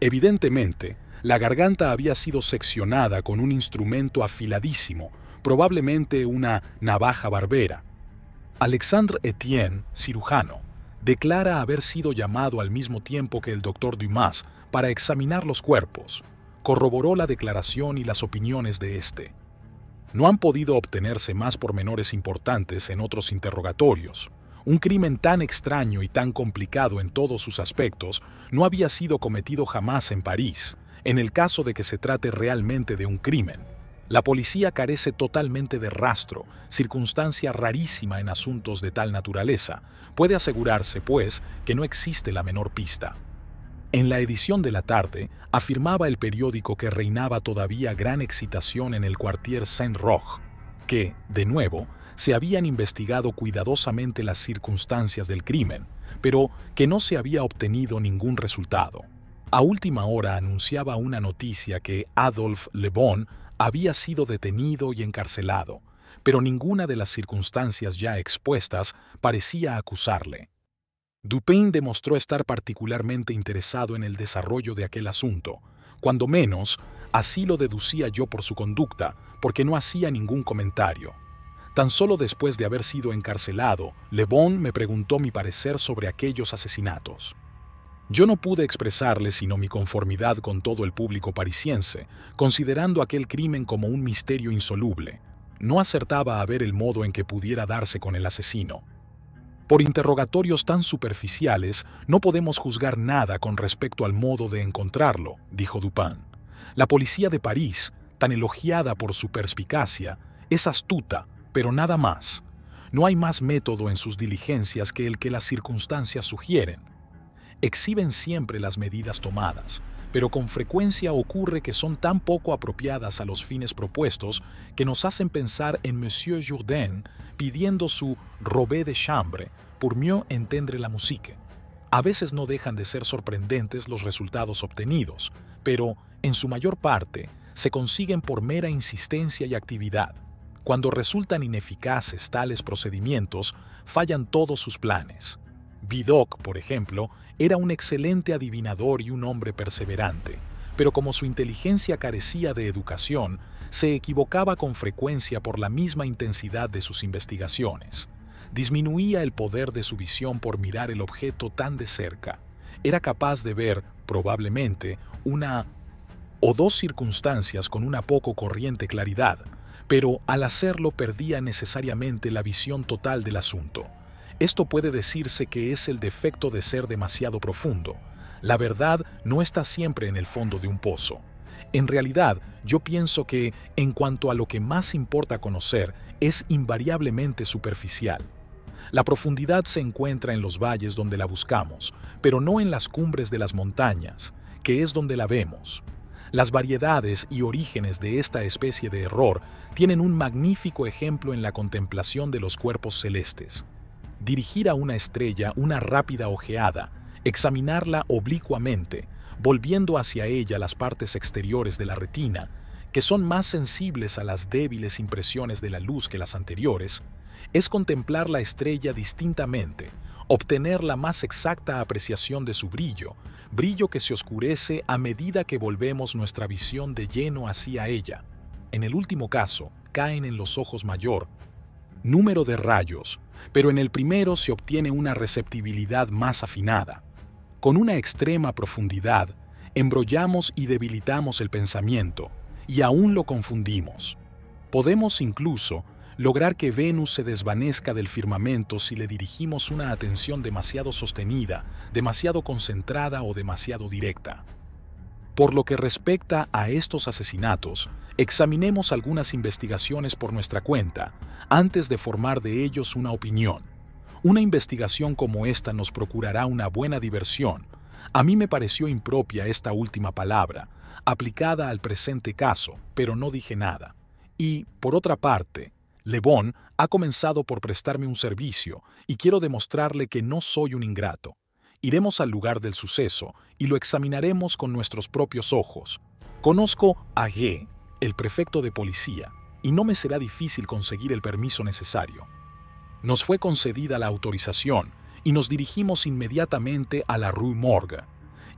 Evidentemente, la garganta había sido seccionada con un instrumento afiladísimo, probablemente una navaja barbera. Alexandre Etienne, cirujano, declara haber sido llamado al mismo tiempo que el doctor Dumas para examinar los cuerpos. Corroboró la declaración y las opiniones de este. No han podido obtenerse más pormenores importantes en otros interrogatorios, un crimen tan extraño y tan complicado en todos sus aspectos no había sido cometido jamás en París, en el caso de que se trate realmente de un crimen. La policía carece totalmente de rastro, circunstancia rarísima en asuntos de tal naturaleza. Puede asegurarse, pues, que no existe la menor pista. En la edición de la tarde, afirmaba el periódico que reinaba todavía gran excitación en el quartier Saint-Roch, que, de nuevo, se habían investigado cuidadosamente las circunstancias del crimen, pero que no se había obtenido ningún resultado. A última hora anunciaba una noticia que Adolf Le Bon había sido detenido y encarcelado, pero ninguna de las circunstancias ya expuestas parecía acusarle. Dupin demostró estar particularmente interesado en el desarrollo de aquel asunto, cuando menos, así lo deducía yo por su conducta, porque no hacía ningún comentario. Tan solo después de haber sido encarcelado, Le Bon me preguntó mi parecer sobre aquellos asesinatos. Yo no pude expresarle sino mi conformidad con todo el público parisiense, considerando aquel crimen como un misterio insoluble. No acertaba a ver el modo en que pudiera darse con el asesino. Por interrogatorios tan superficiales, no podemos juzgar nada con respecto al modo de encontrarlo, dijo Dupin. La policía de París, tan elogiada por su perspicacia, es astuta, pero nada más. No hay más método en sus diligencias que el que las circunstancias sugieren. Exhiben siempre las medidas tomadas, pero con frecuencia ocurre que son tan poco apropiadas a los fines propuestos que nos hacen pensar en Monsieur Jourdain pidiendo su robé de chambre pour mieux entendre la musique. A veces no dejan de ser sorprendentes los resultados obtenidos, pero, en su mayor parte, se consiguen por mera insistencia y actividad. Cuando resultan ineficaces tales procedimientos, fallan todos sus planes. Vidoc, por ejemplo, era un excelente adivinador y un hombre perseverante, pero como su inteligencia carecía de educación, se equivocaba con frecuencia por la misma intensidad de sus investigaciones. Disminuía el poder de su visión por mirar el objeto tan de cerca. Era capaz de ver, probablemente, una o dos circunstancias con una poco corriente claridad, pero al hacerlo perdía necesariamente la visión total del asunto. Esto puede decirse que es el defecto de ser demasiado profundo. La verdad no está siempre en el fondo de un pozo. En realidad, yo pienso que, en cuanto a lo que más importa conocer, es invariablemente superficial. La profundidad se encuentra en los valles donde la buscamos, pero no en las cumbres de las montañas, que es donde la vemos. Las variedades y orígenes de esta especie de error tienen un magnífico ejemplo en la contemplación de los cuerpos celestes. Dirigir a una estrella una rápida ojeada, examinarla oblicuamente, volviendo hacia ella las partes exteriores de la retina, que son más sensibles a las débiles impresiones de la luz que las anteriores, es contemplar la estrella distintamente, obtener la más exacta apreciación de su brillo, brillo que se oscurece a medida que volvemos nuestra visión de lleno hacia ella. En el último caso, caen en los ojos mayor número de rayos, pero en el primero se obtiene una receptibilidad más afinada. Con una extrema profundidad, embrollamos y debilitamos el pensamiento, y aún lo confundimos. Podemos incluso lograr que Venus se desvanezca del firmamento si le dirigimos una atención demasiado sostenida, demasiado concentrada o demasiado directa. Por lo que respecta a estos asesinatos, examinemos algunas investigaciones por nuestra cuenta antes de formar de ellos una opinión. Una investigación como esta nos procurará una buena diversión. A mí me pareció impropia esta última palabra, aplicada al presente caso, pero no dije nada. Y, por otra parte, le Bon ha comenzado por prestarme un servicio y quiero demostrarle que no soy un ingrato. Iremos al lugar del suceso y lo examinaremos con nuestros propios ojos. Conozco a G, el prefecto de policía, y no me será difícil conseguir el permiso necesario. Nos fue concedida la autorización y nos dirigimos inmediatamente a la Rue Morgue.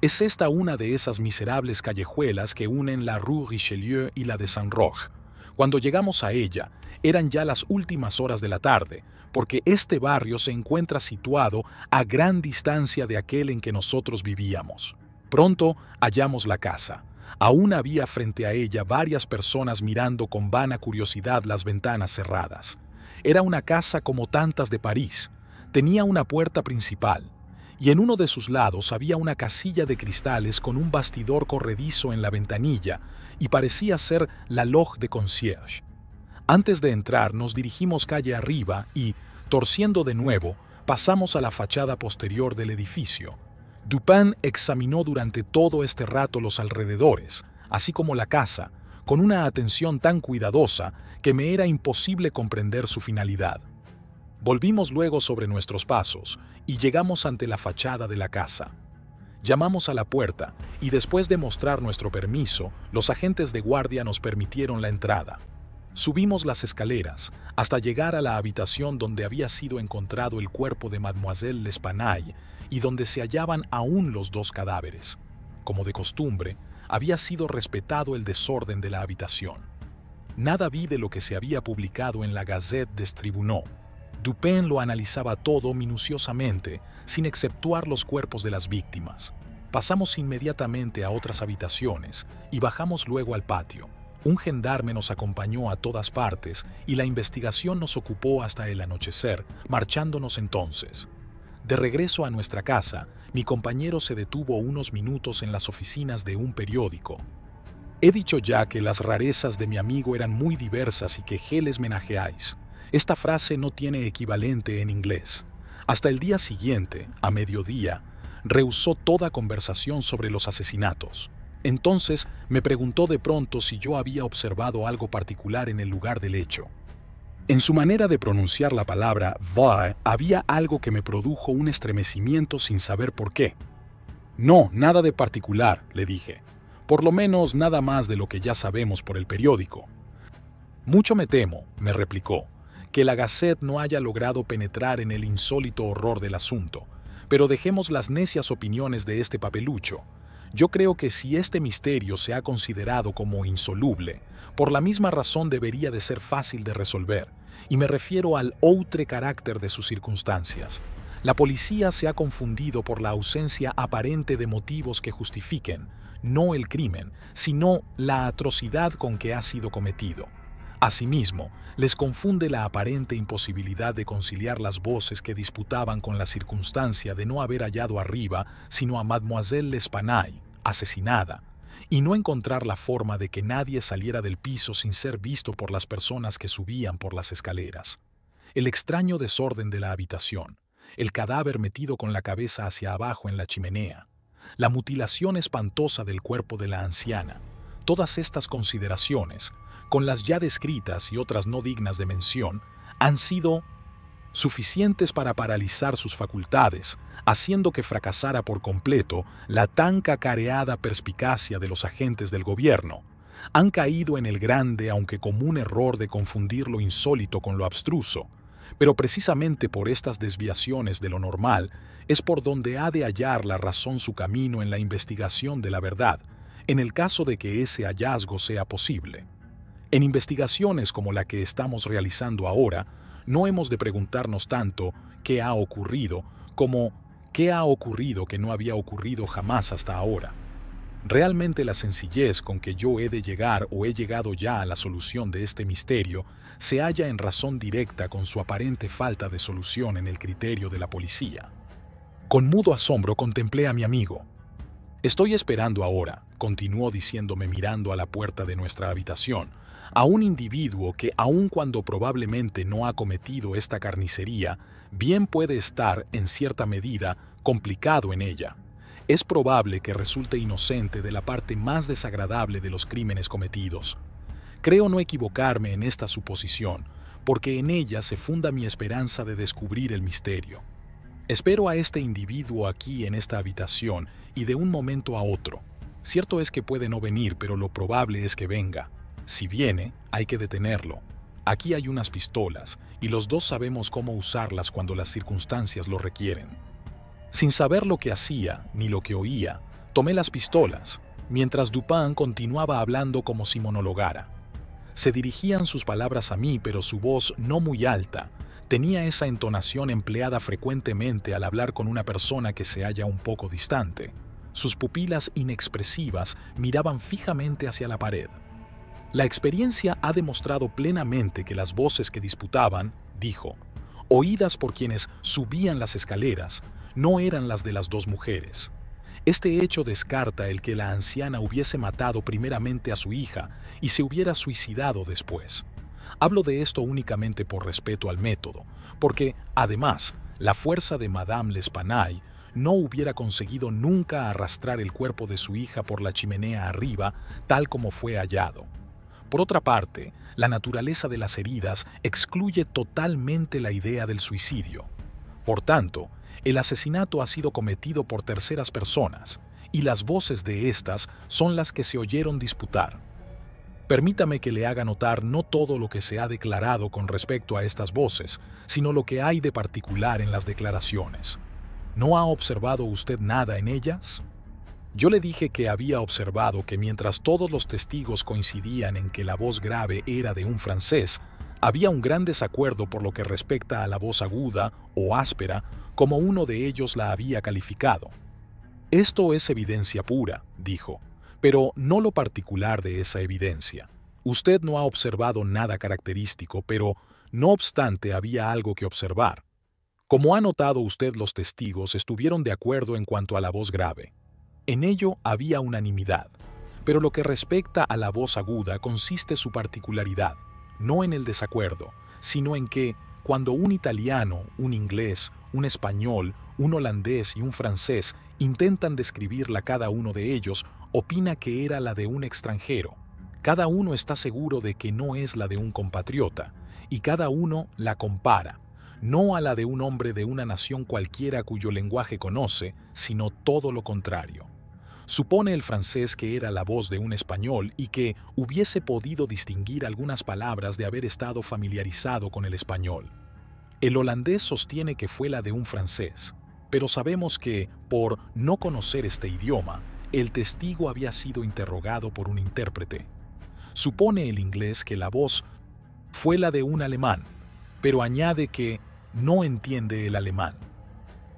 Es esta una de esas miserables callejuelas que unen la Rue Richelieu y la de Saint-Roch. Cuando llegamos a ella, eran ya las últimas horas de la tarde, porque este barrio se encuentra situado a gran distancia de aquel en que nosotros vivíamos. Pronto hallamos la casa. Aún había frente a ella varias personas mirando con vana curiosidad las ventanas cerradas. Era una casa como tantas de París. Tenía una puerta principal, y en uno de sus lados había una casilla de cristales con un bastidor corredizo en la ventanilla y parecía ser la log de concierge. Antes de entrar nos dirigimos calle arriba y, torciendo de nuevo, pasamos a la fachada posterior del edificio. Dupin examinó durante todo este rato los alrededores, así como la casa, con una atención tan cuidadosa que me era imposible comprender su finalidad. Volvimos luego sobre nuestros pasos y llegamos ante la fachada de la casa. Llamamos a la puerta y después de mostrar nuestro permiso, los agentes de guardia nos permitieron la entrada. Subimos las escaleras hasta llegar a la habitación donde había sido encontrado el cuerpo de Mademoiselle L'Espanaye y donde se hallaban aún los dos cadáveres. Como de costumbre, había sido respetado el desorden de la habitación. Nada vi de lo que se había publicado en la Gazette des Tribunaux, Dupin lo analizaba todo minuciosamente, sin exceptuar los cuerpos de las víctimas. Pasamos inmediatamente a otras habitaciones y bajamos luego al patio. Un gendarme nos acompañó a todas partes y la investigación nos ocupó hasta el anochecer, marchándonos entonces. De regreso a nuestra casa, mi compañero se detuvo unos minutos en las oficinas de un periódico. He dicho ya que las rarezas de mi amigo eran muy diversas y que geles menajeáis. Esta frase no tiene equivalente en inglés. Hasta el día siguiente, a mediodía, rehusó toda conversación sobre los asesinatos. Entonces me preguntó de pronto si yo había observado algo particular en el lugar del hecho. En su manera de pronunciar la palabra va había algo que me produjo un estremecimiento sin saber por qué. No, nada de particular, le dije. Por lo menos nada más de lo que ya sabemos por el periódico. Mucho me temo, me replicó, que la Gazette no haya logrado penetrar en el insólito horror del asunto, pero dejemos las necias opiniones de este papelucho. Yo creo que si este misterio se ha considerado como insoluble, por la misma razón debería de ser fácil de resolver, y me refiero al outre carácter de sus circunstancias. La policía se ha confundido por la ausencia aparente de motivos que justifiquen, no el crimen, sino la atrocidad con que ha sido cometido. Asimismo, les confunde la aparente imposibilidad de conciliar las voces que disputaban con la circunstancia de no haber hallado arriba sino a Mademoiselle Lespanay, asesinada, y no encontrar la forma de que nadie saliera del piso sin ser visto por las personas que subían por las escaleras. El extraño desorden de la habitación, el cadáver metido con la cabeza hacia abajo en la chimenea, la mutilación espantosa del cuerpo de la anciana, todas estas consideraciones con las ya descritas y otras no dignas de mención, han sido suficientes para paralizar sus facultades, haciendo que fracasara por completo la tan cacareada perspicacia de los agentes del gobierno. Han caído en el grande, aunque común error de confundir lo insólito con lo abstruso, pero precisamente por estas desviaciones de lo normal es por donde ha de hallar la razón su camino en la investigación de la verdad, en el caso de que ese hallazgo sea posible. En investigaciones como la que estamos realizando ahora, no hemos de preguntarnos tanto qué ha ocurrido como qué ha ocurrido que no había ocurrido jamás hasta ahora. Realmente la sencillez con que yo he de llegar o he llegado ya a la solución de este misterio se halla en razón directa con su aparente falta de solución en el criterio de la policía. Con mudo asombro contemplé a mi amigo. Estoy esperando ahora, continuó diciéndome mirando a la puerta de nuestra habitación, a un individuo que aun cuando probablemente no ha cometido esta carnicería, bien puede estar, en cierta medida, complicado en ella. Es probable que resulte inocente de la parte más desagradable de los crímenes cometidos. Creo no equivocarme en esta suposición, porque en ella se funda mi esperanza de descubrir el misterio. Espero a este individuo aquí en esta habitación y de un momento a otro. Cierto es que puede no venir, pero lo probable es que venga. Si viene, hay que detenerlo. Aquí hay unas pistolas, y los dos sabemos cómo usarlas cuando las circunstancias lo requieren. Sin saber lo que hacía ni lo que oía, tomé las pistolas, mientras Dupin continuaba hablando como si monologara. Se dirigían sus palabras a mí, pero su voz, no muy alta, tenía esa entonación empleada frecuentemente al hablar con una persona que se halla un poco distante. Sus pupilas inexpresivas miraban fijamente hacia la pared. La experiencia ha demostrado plenamente que las voces que disputaban, dijo, oídas por quienes subían las escaleras, no eran las de las dos mujeres. Este hecho descarta el que la anciana hubiese matado primeramente a su hija y se hubiera suicidado después. Hablo de esto únicamente por respeto al método, porque, además, la fuerza de Madame Lespanay no hubiera conseguido nunca arrastrar el cuerpo de su hija por la chimenea arriba, tal como fue hallado. Por otra parte, la naturaleza de las heridas excluye totalmente la idea del suicidio. Por tanto, el asesinato ha sido cometido por terceras personas, y las voces de estas son las que se oyeron disputar. Permítame que le haga notar no todo lo que se ha declarado con respecto a estas voces, sino lo que hay de particular en las declaraciones. ¿No ha observado usted nada en ellas? Yo le dije que había observado que mientras todos los testigos coincidían en que la voz grave era de un francés, había un gran desacuerdo por lo que respecta a la voz aguda o áspera, como uno de ellos la había calificado. Esto es evidencia pura, dijo, pero no lo particular de esa evidencia. Usted no ha observado nada característico, pero no obstante había algo que observar. Como ha notado usted, los testigos estuvieron de acuerdo en cuanto a la voz grave. En ello había unanimidad. Pero lo que respecta a la voz aguda consiste su particularidad, no en el desacuerdo, sino en que, cuando un italiano, un inglés, un español, un holandés y un francés intentan describirla cada uno de ellos, opina que era la de un extranjero. Cada uno está seguro de que no es la de un compatriota, y cada uno la compara, no a la de un hombre de una nación cualquiera cuyo lenguaje conoce, sino todo lo contrario. Supone el francés que era la voz de un español y que hubiese podido distinguir algunas palabras de haber estado familiarizado con el español. El holandés sostiene que fue la de un francés, pero sabemos que, por no conocer este idioma, el testigo había sido interrogado por un intérprete. Supone el inglés que la voz fue la de un alemán, pero añade que no entiende el alemán.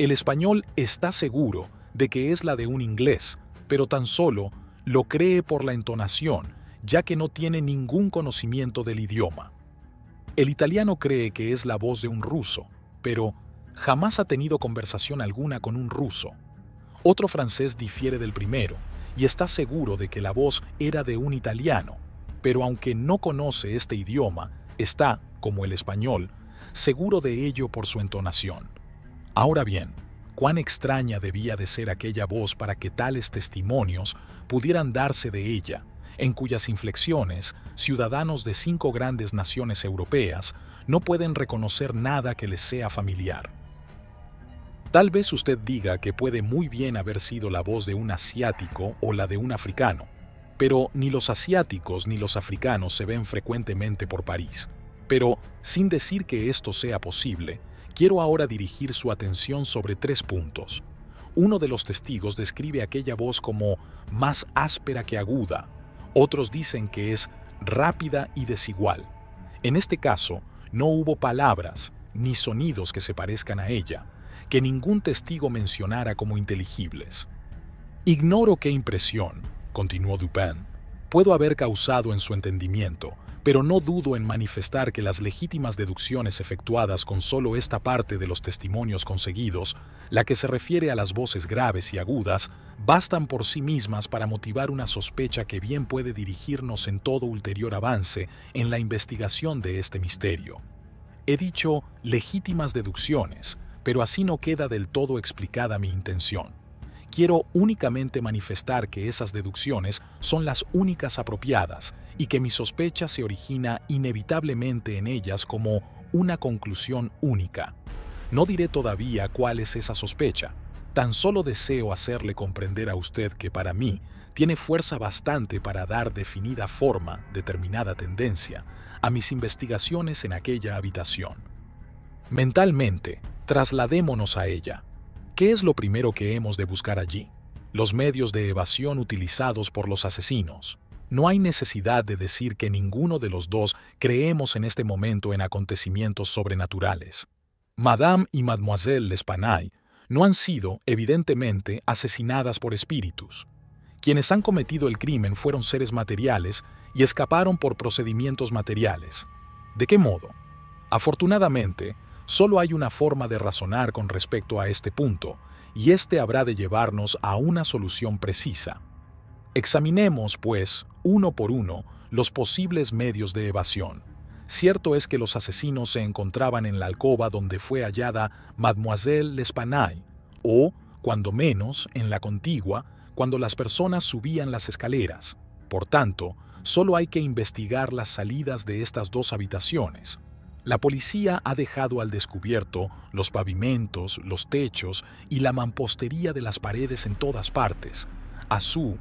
El español está seguro de que es la de un inglés, pero tan solo lo cree por la entonación, ya que no tiene ningún conocimiento del idioma. El italiano cree que es la voz de un ruso, pero jamás ha tenido conversación alguna con un ruso. Otro francés difiere del primero y está seguro de que la voz era de un italiano, pero aunque no conoce este idioma, está, como el español, seguro de ello por su entonación. Ahora bien, cuán extraña debía de ser aquella voz para que tales testimonios pudieran darse de ella, en cuyas inflexiones ciudadanos de cinco grandes naciones europeas no pueden reconocer nada que les sea familiar. Tal vez usted diga que puede muy bien haber sido la voz de un asiático o la de un africano, pero ni los asiáticos ni los africanos se ven frecuentemente por París. Pero, sin decir que esto sea posible, Quiero ahora dirigir su atención sobre tres puntos. Uno de los testigos describe aquella voz como más áspera que aguda. Otros dicen que es rápida y desigual. En este caso, no hubo palabras ni sonidos que se parezcan a ella, que ningún testigo mencionara como inteligibles. Ignoro qué impresión, continuó Dupin, puedo haber causado en su entendimiento pero no dudo en manifestar que las legítimas deducciones efectuadas con solo esta parte de los testimonios conseguidos, la que se refiere a las voces graves y agudas, bastan por sí mismas para motivar una sospecha que bien puede dirigirnos en todo ulterior avance en la investigación de este misterio. He dicho legítimas deducciones, pero así no queda del todo explicada mi intención. Quiero únicamente manifestar que esas deducciones son las únicas apropiadas y que mi sospecha se origina inevitablemente en ellas como una conclusión única. No diré todavía cuál es esa sospecha, tan solo deseo hacerle comprender a usted que para mí tiene fuerza bastante para dar definida forma, determinada tendencia, a mis investigaciones en aquella habitación. Mentalmente, trasladémonos a ella. ¿Qué es lo primero que hemos de buscar allí? Los medios de evasión utilizados por los asesinos, no hay necesidad de decir que ninguno de los dos creemos en este momento en acontecimientos sobrenaturales. Madame y Mademoiselle L'Espanaye no han sido, evidentemente, asesinadas por espíritus. Quienes han cometido el crimen fueron seres materiales y escaparon por procedimientos materiales. ¿De qué modo? Afortunadamente, solo hay una forma de razonar con respecto a este punto, y este habrá de llevarnos a una solución precisa. Examinemos, pues, uno por uno, los posibles medios de evasión. Cierto es que los asesinos se encontraban en la alcoba donde fue hallada Mademoiselle L'Espanaye, o, cuando menos, en la contigua, cuando las personas subían las escaleras. Por tanto, solo hay que investigar las salidas de estas dos habitaciones. La policía ha dejado al descubierto los pavimentos, los techos y la mampostería de las paredes en todas partes. A su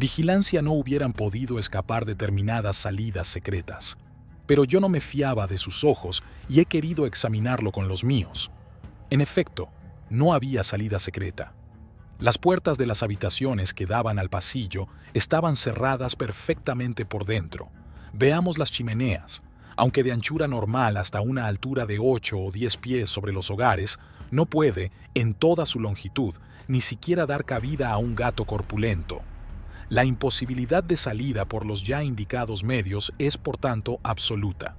Vigilancia no hubieran podido escapar determinadas salidas secretas, pero yo no me fiaba de sus ojos y he querido examinarlo con los míos. En efecto, no había salida secreta. Las puertas de las habitaciones que daban al pasillo estaban cerradas perfectamente por dentro. Veamos las chimeneas. Aunque de anchura normal hasta una altura de 8 o 10 pies sobre los hogares, no puede, en toda su longitud, ni siquiera dar cabida a un gato corpulento. La imposibilidad de salida por los ya indicados medios es por tanto absoluta.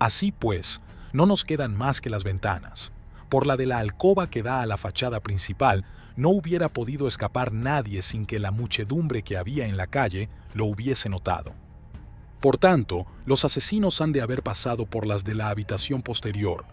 Así pues, no nos quedan más que las ventanas. Por la de la alcoba que da a la fachada principal, no hubiera podido escapar nadie sin que la muchedumbre que había en la calle lo hubiese notado. Por tanto, los asesinos han de haber pasado por las de la habitación posterior,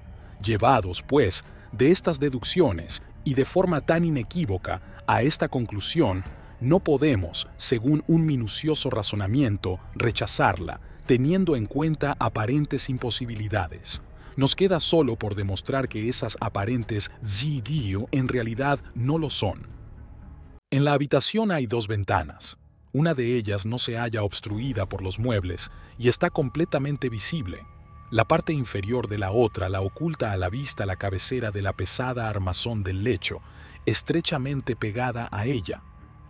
llevados, pues, de estas deducciones y de forma tan inequívoca a esta conclusión no podemos, según un minucioso razonamiento, rechazarla, teniendo en cuenta aparentes imposibilidades. Nos queda solo por demostrar que esas aparentes dio» en realidad no lo son. En la habitación hay dos ventanas. Una de ellas no se halla obstruida por los muebles y está completamente visible. La parte inferior de la otra la oculta a la vista la cabecera de la pesada armazón del lecho, estrechamente pegada a ella.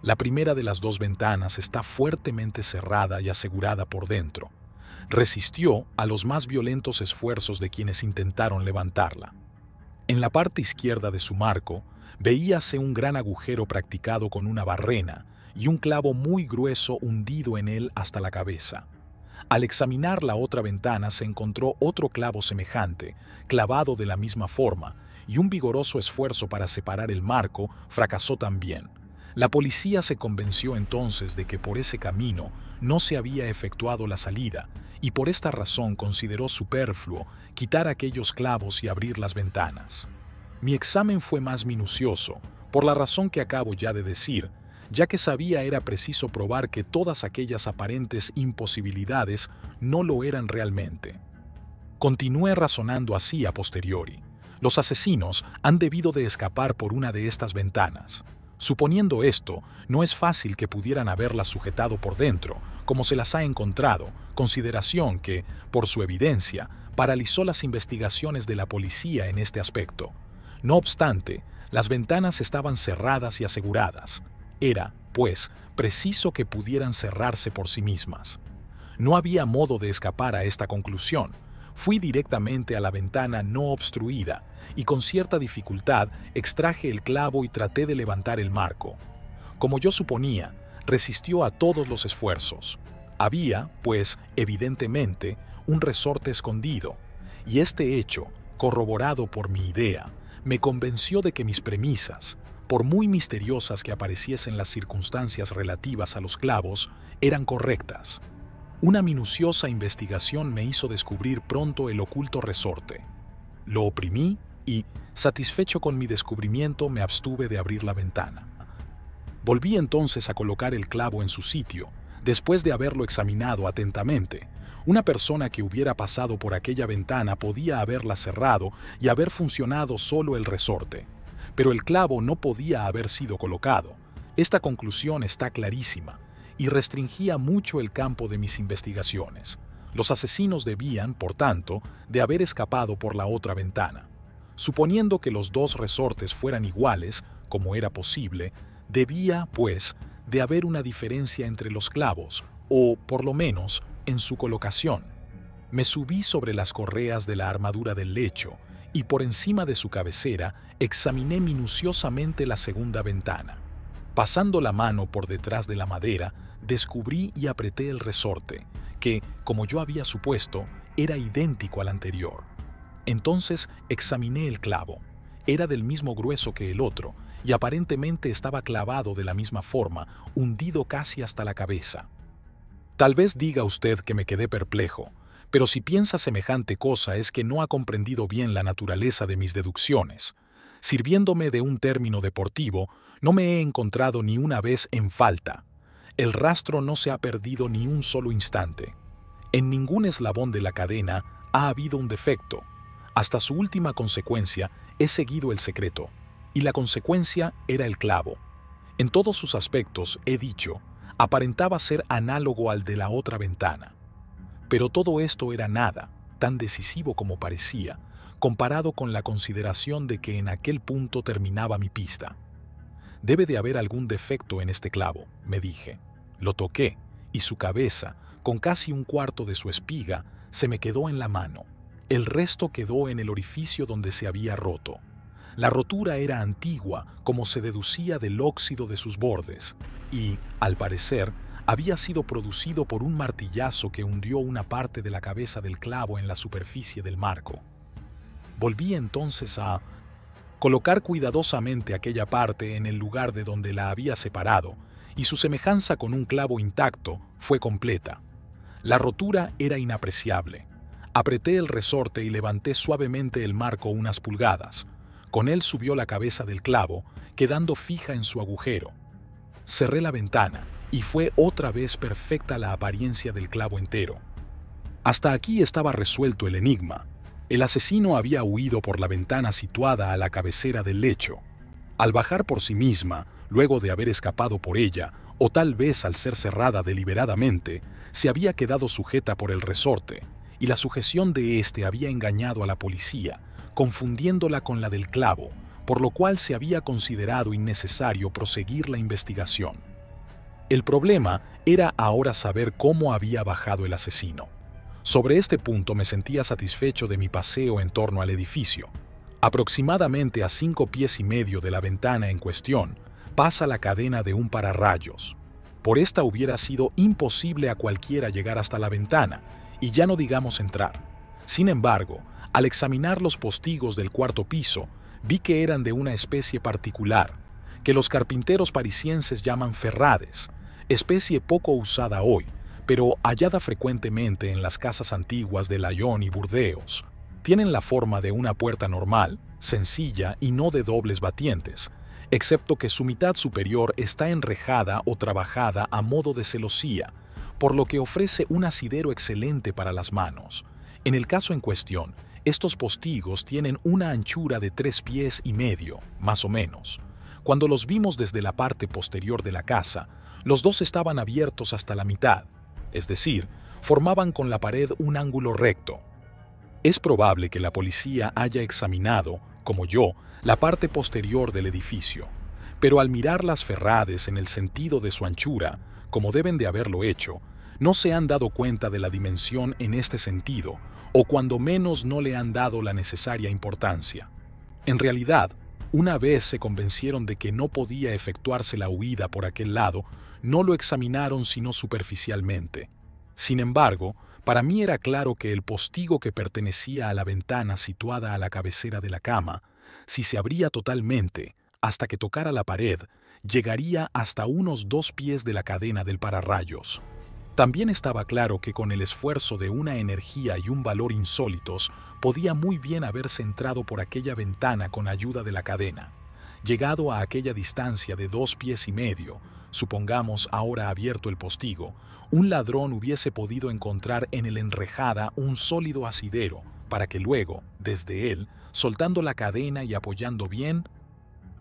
La primera de las dos ventanas está fuertemente cerrada y asegurada por dentro. Resistió a los más violentos esfuerzos de quienes intentaron levantarla. En la parte izquierda de su marco veíase un gran agujero practicado con una barrena y un clavo muy grueso hundido en él hasta la cabeza. Al examinar la otra ventana se encontró otro clavo semejante, clavado de la misma forma, y un vigoroso esfuerzo para separar el marco fracasó también. La policía se convenció entonces de que por ese camino no se había efectuado la salida y por esta razón consideró superfluo quitar aquellos clavos y abrir las ventanas. Mi examen fue más minucioso, por la razón que acabo ya de decir, ya que sabía era preciso probar que todas aquellas aparentes imposibilidades no lo eran realmente. Continué razonando así a posteriori. Los asesinos han debido de escapar por una de estas ventanas. Suponiendo esto, no es fácil que pudieran haberlas sujetado por dentro, como se las ha encontrado, consideración que, por su evidencia, paralizó las investigaciones de la policía en este aspecto. No obstante, las ventanas estaban cerradas y aseguradas. Era, pues, preciso que pudieran cerrarse por sí mismas. No había modo de escapar a esta conclusión, Fui directamente a la ventana no obstruida y con cierta dificultad extraje el clavo y traté de levantar el marco. Como yo suponía, resistió a todos los esfuerzos. Había, pues, evidentemente, un resorte escondido, y este hecho, corroborado por mi idea, me convenció de que mis premisas, por muy misteriosas que apareciesen las circunstancias relativas a los clavos, eran correctas. Una minuciosa investigación me hizo descubrir pronto el oculto resorte. Lo oprimí y, satisfecho con mi descubrimiento, me abstuve de abrir la ventana. Volví entonces a colocar el clavo en su sitio, después de haberlo examinado atentamente. Una persona que hubiera pasado por aquella ventana podía haberla cerrado y haber funcionado solo el resorte, pero el clavo no podía haber sido colocado. Esta conclusión está clarísima y restringía mucho el campo de mis investigaciones. Los asesinos debían, por tanto, de haber escapado por la otra ventana. Suponiendo que los dos resortes fueran iguales, como era posible, debía, pues, de haber una diferencia entre los clavos, o, por lo menos, en su colocación. Me subí sobre las correas de la armadura del lecho y por encima de su cabecera examiné minuciosamente la segunda ventana. Pasando la mano por detrás de la madera, descubrí y apreté el resorte, que, como yo había supuesto, era idéntico al anterior. Entonces examiné el clavo. Era del mismo grueso que el otro, y aparentemente estaba clavado de la misma forma, hundido casi hasta la cabeza. Tal vez diga usted que me quedé perplejo, pero si piensa semejante cosa es que no ha comprendido bien la naturaleza de mis deducciones. Sirviéndome de un término deportivo, no me he encontrado ni una vez en falta. El rastro no se ha perdido ni un solo instante. En ningún eslabón de la cadena ha habido un defecto. Hasta su última consecuencia he seguido el secreto, y la consecuencia era el clavo. En todos sus aspectos, he dicho, aparentaba ser análogo al de la otra ventana. Pero todo esto era nada, tan decisivo como parecía, comparado con la consideración de que en aquel punto terminaba mi pista. Debe de haber algún defecto en este clavo, me dije. Lo toqué y su cabeza, con casi un cuarto de su espiga, se me quedó en la mano. El resto quedó en el orificio donde se había roto. La rotura era antigua, como se deducía del óxido de sus bordes, y, al parecer, había sido producido por un martillazo que hundió una parte de la cabeza del clavo en la superficie del marco. Volví entonces a colocar cuidadosamente aquella parte en el lugar de donde la había separado, y su semejanza con un clavo intacto fue completa. La rotura era inapreciable. Apreté el resorte y levanté suavemente el marco unas pulgadas. Con él subió la cabeza del clavo, quedando fija en su agujero. Cerré la ventana y fue otra vez perfecta la apariencia del clavo entero. Hasta aquí estaba resuelto el enigma. El asesino había huido por la ventana situada a la cabecera del lecho. Al bajar por sí misma, luego de haber escapado por ella, o tal vez al ser cerrada deliberadamente, se había quedado sujeta por el resorte, y la sujeción de éste había engañado a la policía, confundiéndola con la del clavo, por lo cual se había considerado innecesario proseguir la investigación. El problema era ahora saber cómo había bajado el asesino. Sobre este punto me sentía satisfecho de mi paseo en torno al edificio. Aproximadamente a cinco pies y medio de la ventana en cuestión, pasa la cadena de un pararrayos. Por esta hubiera sido imposible a cualquiera llegar hasta la ventana, y ya no digamos entrar. Sin embargo, al examinar los postigos del cuarto piso, vi que eran de una especie particular, que los carpinteros parisienses llaman ferrades, especie poco usada hoy, pero hallada frecuentemente en las casas antiguas de Lyon y Burdeos. Tienen la forma de una puerta normal, sencilla y no de dobles batientes, excepto que su mitad superior está enrejada o trabajada a modo de celosía, por lo que ofrece un asidero excelente para las manos. En el caso en cuestión, estos postigos tienen una anchura de tres pies y medio, más o menos. Cuando los vimos desde la parte posterior de la casa, los dos estaban abiertos hasta la mitad, es decir, formaban con la pared un ángulo recto. Es probable que la policía haya examinado como yo, la parte posterior del edificio, pero al mirar las ferrades en el sentido de su anchura, como deben de haberlo hecho, no se han dado cuenta de la dimensión en este sentido, o cuando menos no le han dado la necesaria importancia. En realidad, una vez se convencieron de que no podía efectuarse la huida por aquel lado, no lo examinaron sino superficialmente. Sin embargo, para mí era claro que el postigo que pertenecía a la ventana situada a la cabecera de la cama, si se abría totalmente, hasta que tocara la pared, llegaría hasta unos dos pies de la cadena del pararrayos. También estaba claro que con el esfuerzo de una energía y un valor insólitos, podía muy bien haberse entrado por aquella ventana con ayuda de la cadena. Llegado a aquella distancia de dos pies y medio, supongamos ahora abierto el postigo, un ladrón hubiese podido encontrar en el enrejada un sólido asidero para que luego, desde él, soltando la cadena y apoyando bien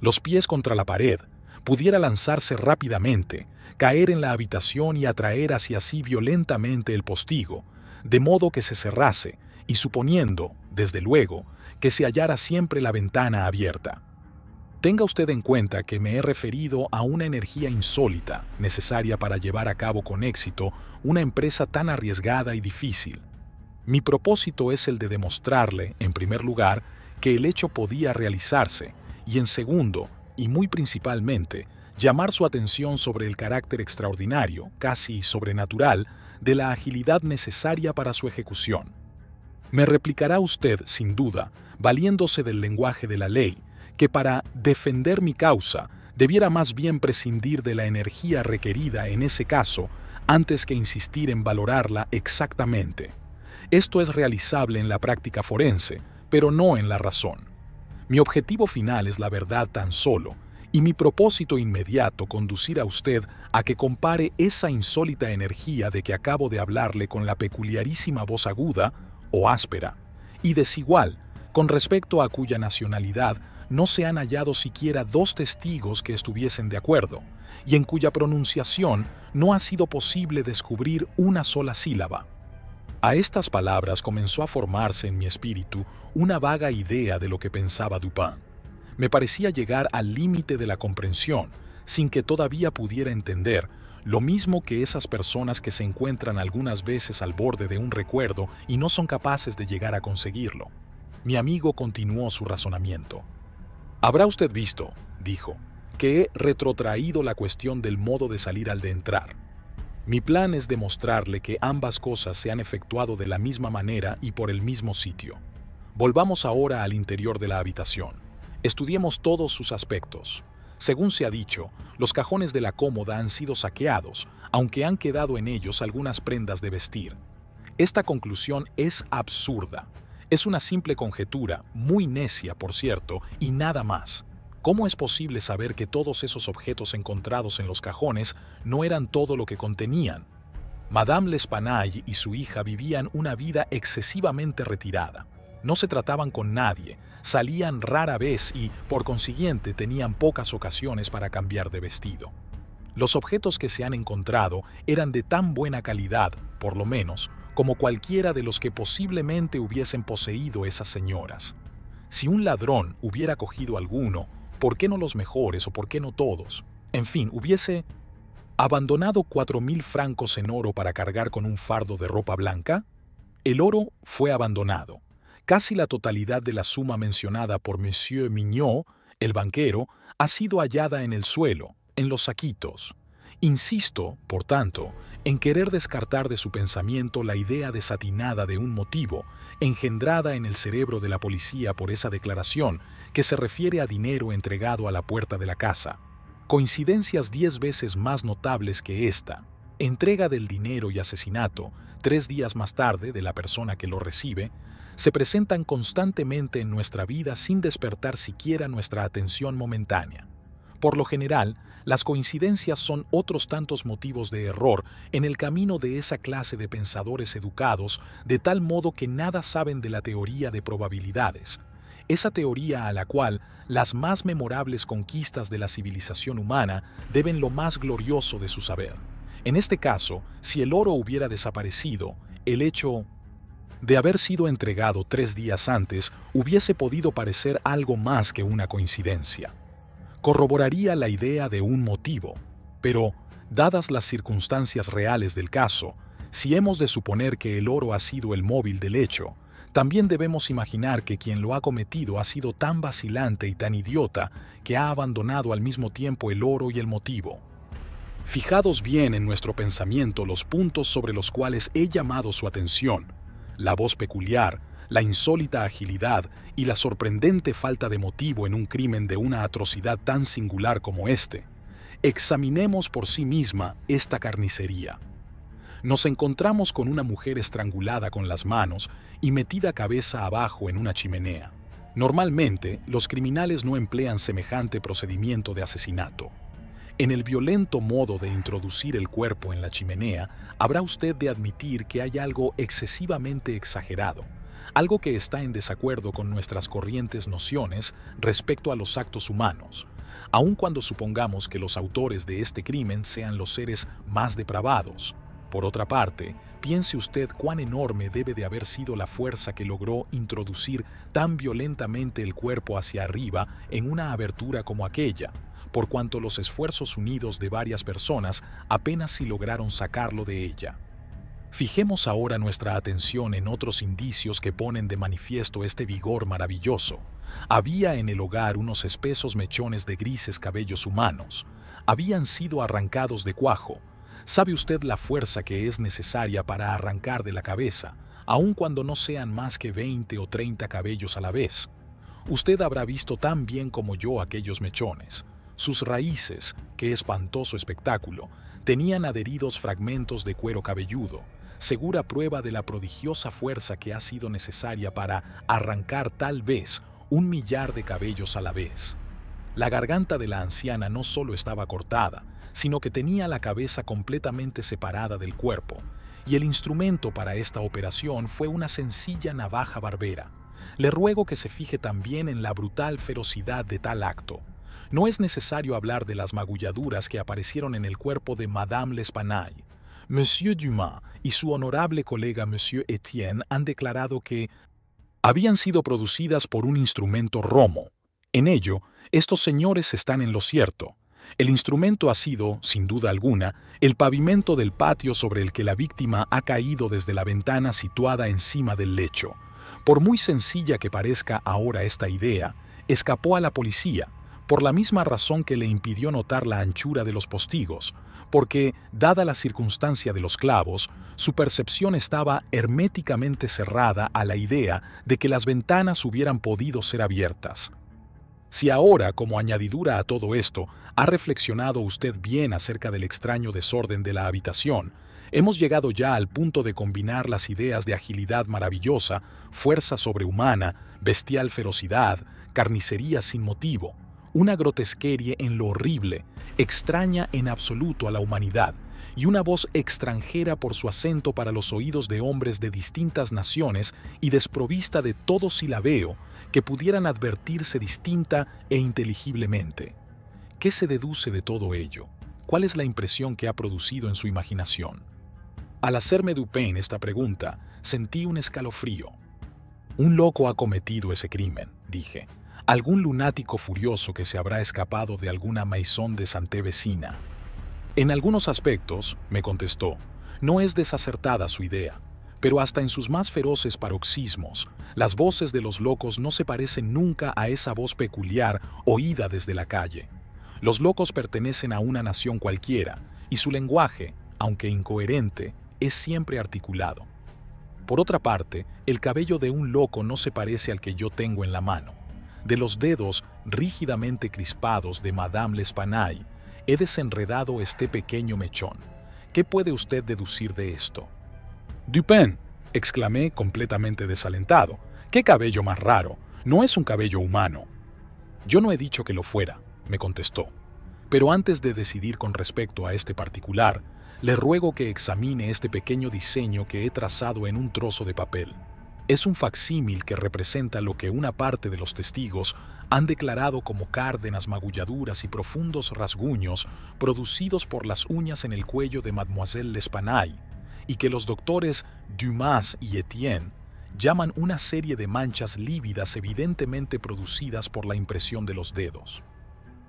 los pies contra la pared, pudiera lanzarse rápidamente, caer en la habitación y atraer hacia sí violentamente el postigo, de modo que se cerrase, y suponiendo, desde luego, que se hallara siempre la ventana abierta. Tenga usted en cuenta que me he referido a una energía insólita necesaria para llevar a cabo con éxito una empresa tan arriesgada y difícil. Mi propósito es el de demostrarle, en primer lugar, que el hecho podía realizarse y, en segundo, y muy principalmente, llamar su atención sobre el carácter extraordinario, casi sobrenatural, de la agilidad necesaria para su ejecución. Me replicará usted, sin duda, valiéndose del lenguaje de la ley, que para defender mi causa debiera más bien prescindir de la energía requerida en ese caso antes que insistir en valorarla exactamente. Esto es realizable en la práctica forense, pero no en la razón. Mi objetivo final es la verdad tan solo, y mi propósito inmediato conducir a usted a que compare esa insólita energía de que acabo de hablarle con la peculiarísima voz aguda, o áspera, y desigual, con respecto a cuya nacionalidad no se han hallado siquiera dos testigos que estuviesen de acuerdo, y en cuya pronunciación no ha sido posible descubrir una sola sílaba. A estas palabras comenzó a formarse en mi espíritu una vaga idea de lo que pensaba Dupin. Me parecía llegar al límite de la comprensión, sin que todavía pudiera entender, lo mismo que esas personas que se encuentran algunas veces al borde de un recuerdo y no son capaces de llegar a conseguirlo. Mi amigo continuó su razonamiento. Habrá usted visto, dijo, que he retrotraído la cuestión del modo de salir al de entrar. Mi plan es demostrarle que ambas cosas se han efectuado de la misma manera y por el mismo sitio. Volvamos ahora al interior de la habitación. Estudiemos todos sus aspectos. Según se ha dicho, los cajones de la cómoda han sido saqueados, aunque han quedado en ellos algunas prendas de vestir. Esta conclusión es absurda. Es una simple conjetura, muy necia por cierto, y nada más. ¿Cómo es posible saber que todos esos objetos encontrados en los cajones no eran todo lo que contenían? Madame L'Espanaye y su hija vivían una vida excesivamente retirada. No se trataban con nadie, salían rara vez y, por consiguiente, tenían pocas ocasiones para cambiar de vestido. Los objetos que se han encontrado eran de tan buena calidad, por lo menos, como cualquiera de los que posiblemente hubiesen poseído esas señoras. Si un ladrón hubiera cogido alguno, ¿por qué no los mejores o por qué no todos? En fin, hubiese abandonado cuatro mil francos en oro para cargar con un fardo de ropa blanca. El oro fue abandonado. Casi la totalidad de la suma mencionada por Monsieur Mignot, el banquero, ha sido hallada en el suelo, en los saquitos. Insisto, por tanto, en querer descartar de su pensamiento la idea desatinada de un motivo, engendrada en el cerebro de la policía por esa declaración, que se refiere a dinero entregado a la puerta de la casa. Coincidencias diez veces más notables que esta. Entrega del dinero y asesinato, tres días más tarde de la persona que lo recibe, se presentan constantemente en nuestra vida sin despertar siquiera nuestra atención momentánea. Por lo general, las coincidencias son otros tantos motivos de error en el camino de esa clase de pensadores educados de tal modo que nada saben de la teoría de probabilidades, esa teoría a la cual las más memorables conquistas de la civilización humana deben lo más glorioso de su saber. En este caso, si el oro hubiera desaparecido, el hecho de haber sido entregado tres días antes hubiese podido parecer algo más que una coincidencia corroboraría la idea de un motivo, pero, dadas las circunstancias reales del caso, si hemos de suponer que el oro ha sido el móvil del hecho, también debemos imaginar que quien lo ha cometido ha sido tan vacilante y tan idiota que ha abandonado al mismo tiempo el oro y el motivo. Fijados bien en nuestro pensamiento los puntos sobre los cuales he llamado su atención, la voz peculiar, la insólita agilidad y la sorprendente falta de motivo en un crimen de una atrocidad tan singular como este, examinemos por sí misma esta carnicería. Nos encontramos con una mujer estrangulada con las manos y metida cabeza abajo en una chimenea. Normalmente, los criminales no emplean semejante procedimiento de asesinato. En el violento modo de introducir el cuerpo en la chimenea, habrá usted de admitir que hay algo excesivamente exagerado algo que está en desacuerdo con nuestras corrientes nociones respecto a los actos humanos, aun cuando supongamos que los autores de este crimen sean los seres más depravados. Por otra parte, piense usted cuán enorme debe de haber sido la fuerza que logró introducir tan violentamente el cuerpo hacia arriba en una abertura como aquella, por cuanto los esfuerzos unidos de varias personas apenas si lograron sacarlo de ella. Fijemos ahora nuestra atención en otros indicios que ponen de manifiesto este vigor maravilloso. Había en el hogar unos espesos mechones de grises cabellos humanos. Habían sido arrancados de cuajo. ¿Sabe usted la fuerza que es necesaria para arrancar de la cabeza, aun cuando no sean más que 20 o 30 cabellos a la vez? Usted habrá visto tan bien como yo aquellos mechones. Sus raíces, qué espantoso espectáculo, tenían adheridos fragmentos de cuero cabelludo, segura prueba de la prodigiosa fuerza que ha sido necesaria para arrancar tal vez un millar de cabellos a la vez. La garganta de la anciana no solo estaba cortada, sino que tenía la cabeza completamente separada del cuerpo, y el instrumento para esta operación fue una sencilla navaja barbera. Le ruego que se fije también en la brutal ferocidad de tal acto. No es necesario hablar de las magulladuras que aparecieron en el cuerpo de Madame L'Espanaye, Monsieur Dumas y su honorable colega Monsieur Etienne han declarado que habían sido producidas por un instrumento romo. En ello, estos señores están en lo cierto. El instrumento ha sido, sin duda alguna, el pavimento del patio sobre el que la víctima ha caído desde la ventana situada encima del lecho. Por muy sencilla que parezca ahora esta idea, escapó a la policía, por la misma razón que le impidió notar la anchura de los postigos, porque, dada la circunstancia de los clavos, su percepción estaba herméticamente cerrada a la idea de que las ventanas hubieran podido ser abiertas. Si ahora, como añadidura a todo esto, ha reflexionado usted bien acerca del extraño desorden de la habitación, hemos llegado ya al punto de combinar las ideas de agilidad maravillosa, fuerza sobrehumana, bestial ferocidad, carnicería sin motivo, una grotesquerie en lo horrible, extraña en absoluto a la humanidad, y una voz extranjera por su acento para los oídos de hombres de distintas naciones y desprovista de todo silabeo que pudieran advertirse distinta e inteligiblemente. ¿Qué se deduce de todo ello? ¿Cuál es la impresión que ha producido en su imaginación? Al hacerme Dupin esta pregunta, sentí un escalofrío. Un loco ha cometido ese crimen, dije algún lunático furioso que se habrá escapado de alguna maizón de Santé vecina. En algunos aspectos, me contestó, no es desacertada su idea, pero hasta en sus más feroces paroxismos, las voces de los locos no se parecen nunca a esa voz peculiar oída desde la calle. Los locos pertenecen a una nación cualquiera, y su lenguaje, aunque incoherente, es siempre articulado. Por otra parte, el cabello de un loco no se parece al que yo tengo en la mano de los dedos rígidamente crispados de Madame Lespanay, he desenredado este pequeño mechón. ¿Qué puede usted deducir de esto? Dupin, exclamé completamente desalentado. ¿Qué cabello más raro? No es un cabello humano. Yo no he dicho que lo fuera, me contestó. Pero antes de decidir con respecto a este particular, le ruego que examine este pequeño diseño que he trazado en un trozo de papel es un facsímil que representa lo que una parte de los testigos han declarado como cárdenas magulladuras y profundos rasguños producidos por las uñas en el cuello de Mademoiselle L'Espanaye, y que los doctores Dumas y Etienne llaman una serie de manchas lívidas evidentemente producidas por la impresión de los dedos.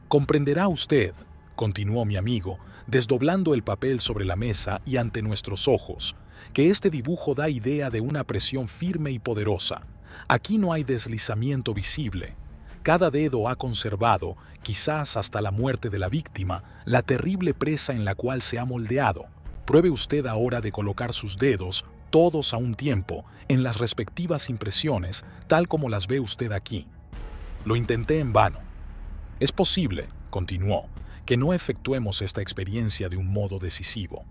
Comprenderá usted, continuó mi amigo, desdoblando el papel sobre la mesa y ante nuestros ojos, que este dibujo da idea de una presión firme y poderosa. Aquí no hay deslizamiento visible. Cada dedo ha conservado, quizás hasta la muerte de la víctima, la terrible presa en la cual se ha moldeado. Pruebe usted ahora de colocar sus dedos, todos a un tiempo, en las respectivas impresiones, tal como las ve usted aquí. Lo intenté en vano. Es posible, continuó, que no efectuemos esta experiencia de un modo decisivo.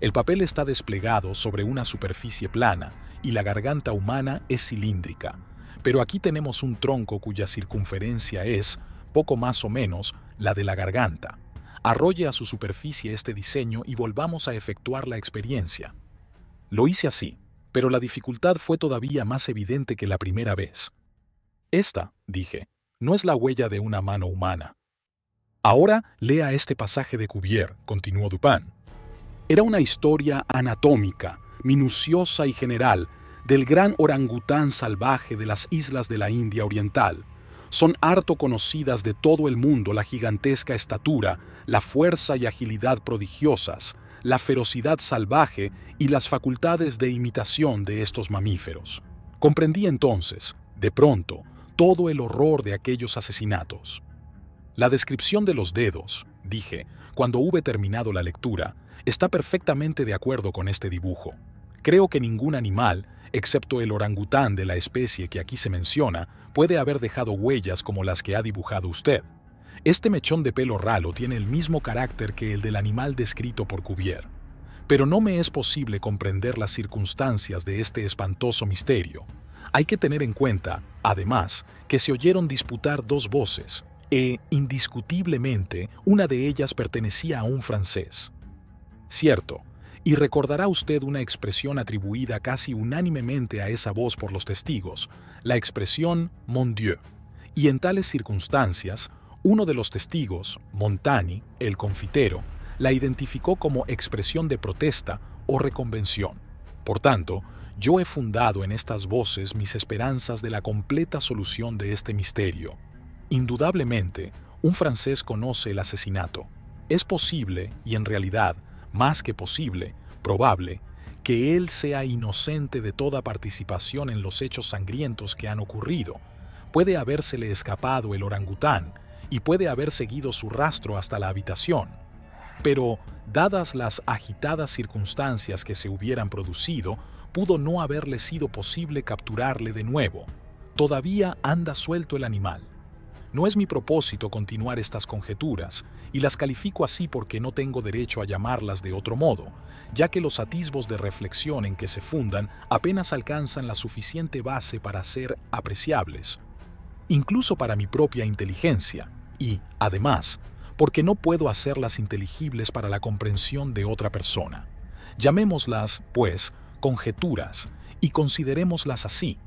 El papel está desplegado sobre una superficie plana y la garganta humana es cilíndrica. Pero aquí tenemos un tronco cuya circunferencia es, poco más o menos, la de la garganta. Arrolle a su superficie este diseño y volvamos a efectuar la experiencia. Lo hice así, pero la dificultad fue todavía más evidente que la primera vez. Esta, dije, no es la huella de una mano humana. Ahora lea este pasaje de Cuvier, continuó Dupin. Era una historia anatómica, minuciosa y general, del gran orangután salvaje de las islas de la India Oriental. Son harto conocidas de todo el mundo la gigantesca estatura, la fuerza y agilidad prodigiosas, la ferocidad salvaje y las facultades de imitación de estos mamíferos. Comprendí entonces, de pronto, todo el horror de aquellos asesinatos. La descripción de los dedos, dije, cuando hube terminado la lectura, está perfectamente de acuerdo con este dibujo. Creo que ningún animal, excepto el orangután de la especie que aquí se menciona, puede haber dejado huellas como las que ha dibujado usted. Este mechón de pelo ralo tiene el mismo carácter que el del animal descrito por Cuvier. Pero no me es posible comprender las circunstancias de este espantoso misterio. Hay que tener en cuenta, además, que se oyeron disputar dos voces, e, indiscutiblemente, una de ellas pertenecía a un francés. Cierto, y recordará usted una expresión atribuida casi unánimemente a esa voz por los testigos, la expresión Mon Dieu. Y en tales circunstancias, uno de los testigos, Montani, el confitero, la identificó como expresión de protesta o reconvención. Por tanto, yo he fundado en estas voces mis esperanzas de la completa solución de este misterio. Indudablemente, un francés conoce el asesinato. Es posible, y en realidad, más que posible, probable, que él sea inocente de toda participación en los hechos sangrientos que han ocurrido. Puede habérsele escapado el orangután y puede haber seguido su rastro hasta la habitación. Pero, dadas las agitadas circunstancias que se hubieran producido, pudo no haberle sido posible capturarle de nuevo. Todavía anda suelto el animal. No es mi propósito continuar estas conjeturas, y las califico así porque no tengo derecho a llamarlas de otro modo, ya que los atisbos de reflexión en que se fundan apenas alcanzan la suficiente base para ser apreciables, incluso para mi propia inteligencia, y, además, porque no puedo hacerlas inteligibles para la comprensión de otra persona. Llamémoslas, pues, conjeturas, y considerémoslas así,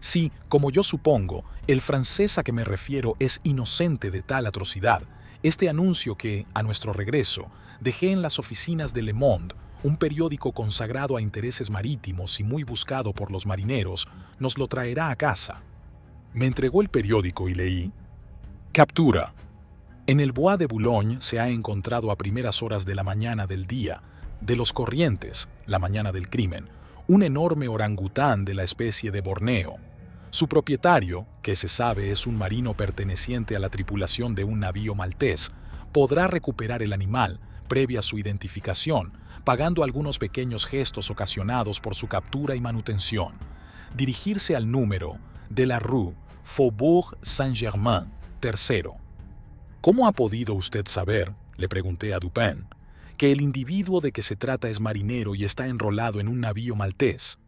si, como yo supongo, el francés a que me refiero es inocente de tal atrocidad, este anuncio que, a nuestro regreso, dejé en las oficinas de Le Monde, un periódico consagrado a intereses marítimos y muy buscado por los marineros, nos lo traerá a casa. Me entregó el periódico y leí. Captura. En el Bois de Boulogne se ha encontrado a primeras horas de la mañana del día, de los corrientes, la mañana del crimen, un enorme orangután de la especie de Borneo, su propietario, que se sabe es un marino perteneciente a la tripulación de un navío maltés, podrá recuperar el animal, previa su identificación, pagando algunos pequeños gestos ocasionados por su captura y manutención. Dirigirse al número de la Rue Faubourg Saint-Germain, tercero. ¿Cómo ha podido usted saber, le pregunté a Dupin, que el individuo de que se trata es marinero y está enrolado en un navío maltés?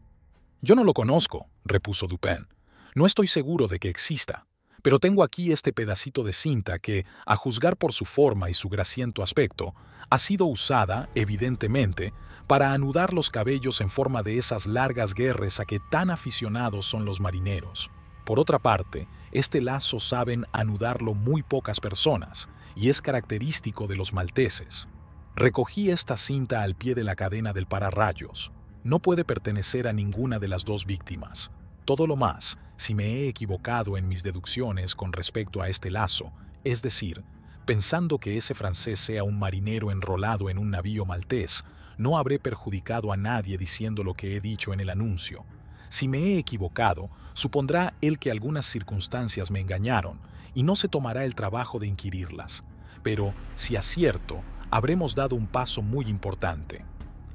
Yo no lo conozco, repuso Dupin. No estoy seguro de que exista, pero tengo aquí este pedacito de cinta que, a juzgar por su forma y su graciento aspecto, ha sido usada, evidentemente, para anudar los cabellos en forma de esas largas guerras a que tan aficionados son los marineros. Por otra parte, este lazo saben anudarlo muy pocas personas, y es característico de los malteses. Recogí esta cinta al pie de la cadena del pararrayos. No puede pertenecer a ninguna de las dos víctimas. Todo lo más, si me he equivocado en mis deducciones con respecto a este lazo, es decir, pensando que ese francés sea un marinero enrolado en un navío maltés, no habré perjudicado a nadie diciendo lo que he dicho en el anuncio. Si me he equivocado, supondrá él que algunas circunstancias me engañaron y no se tomará el trabajo de inquirirlas. Pero, si acierto, habremos dado un paso muy importante.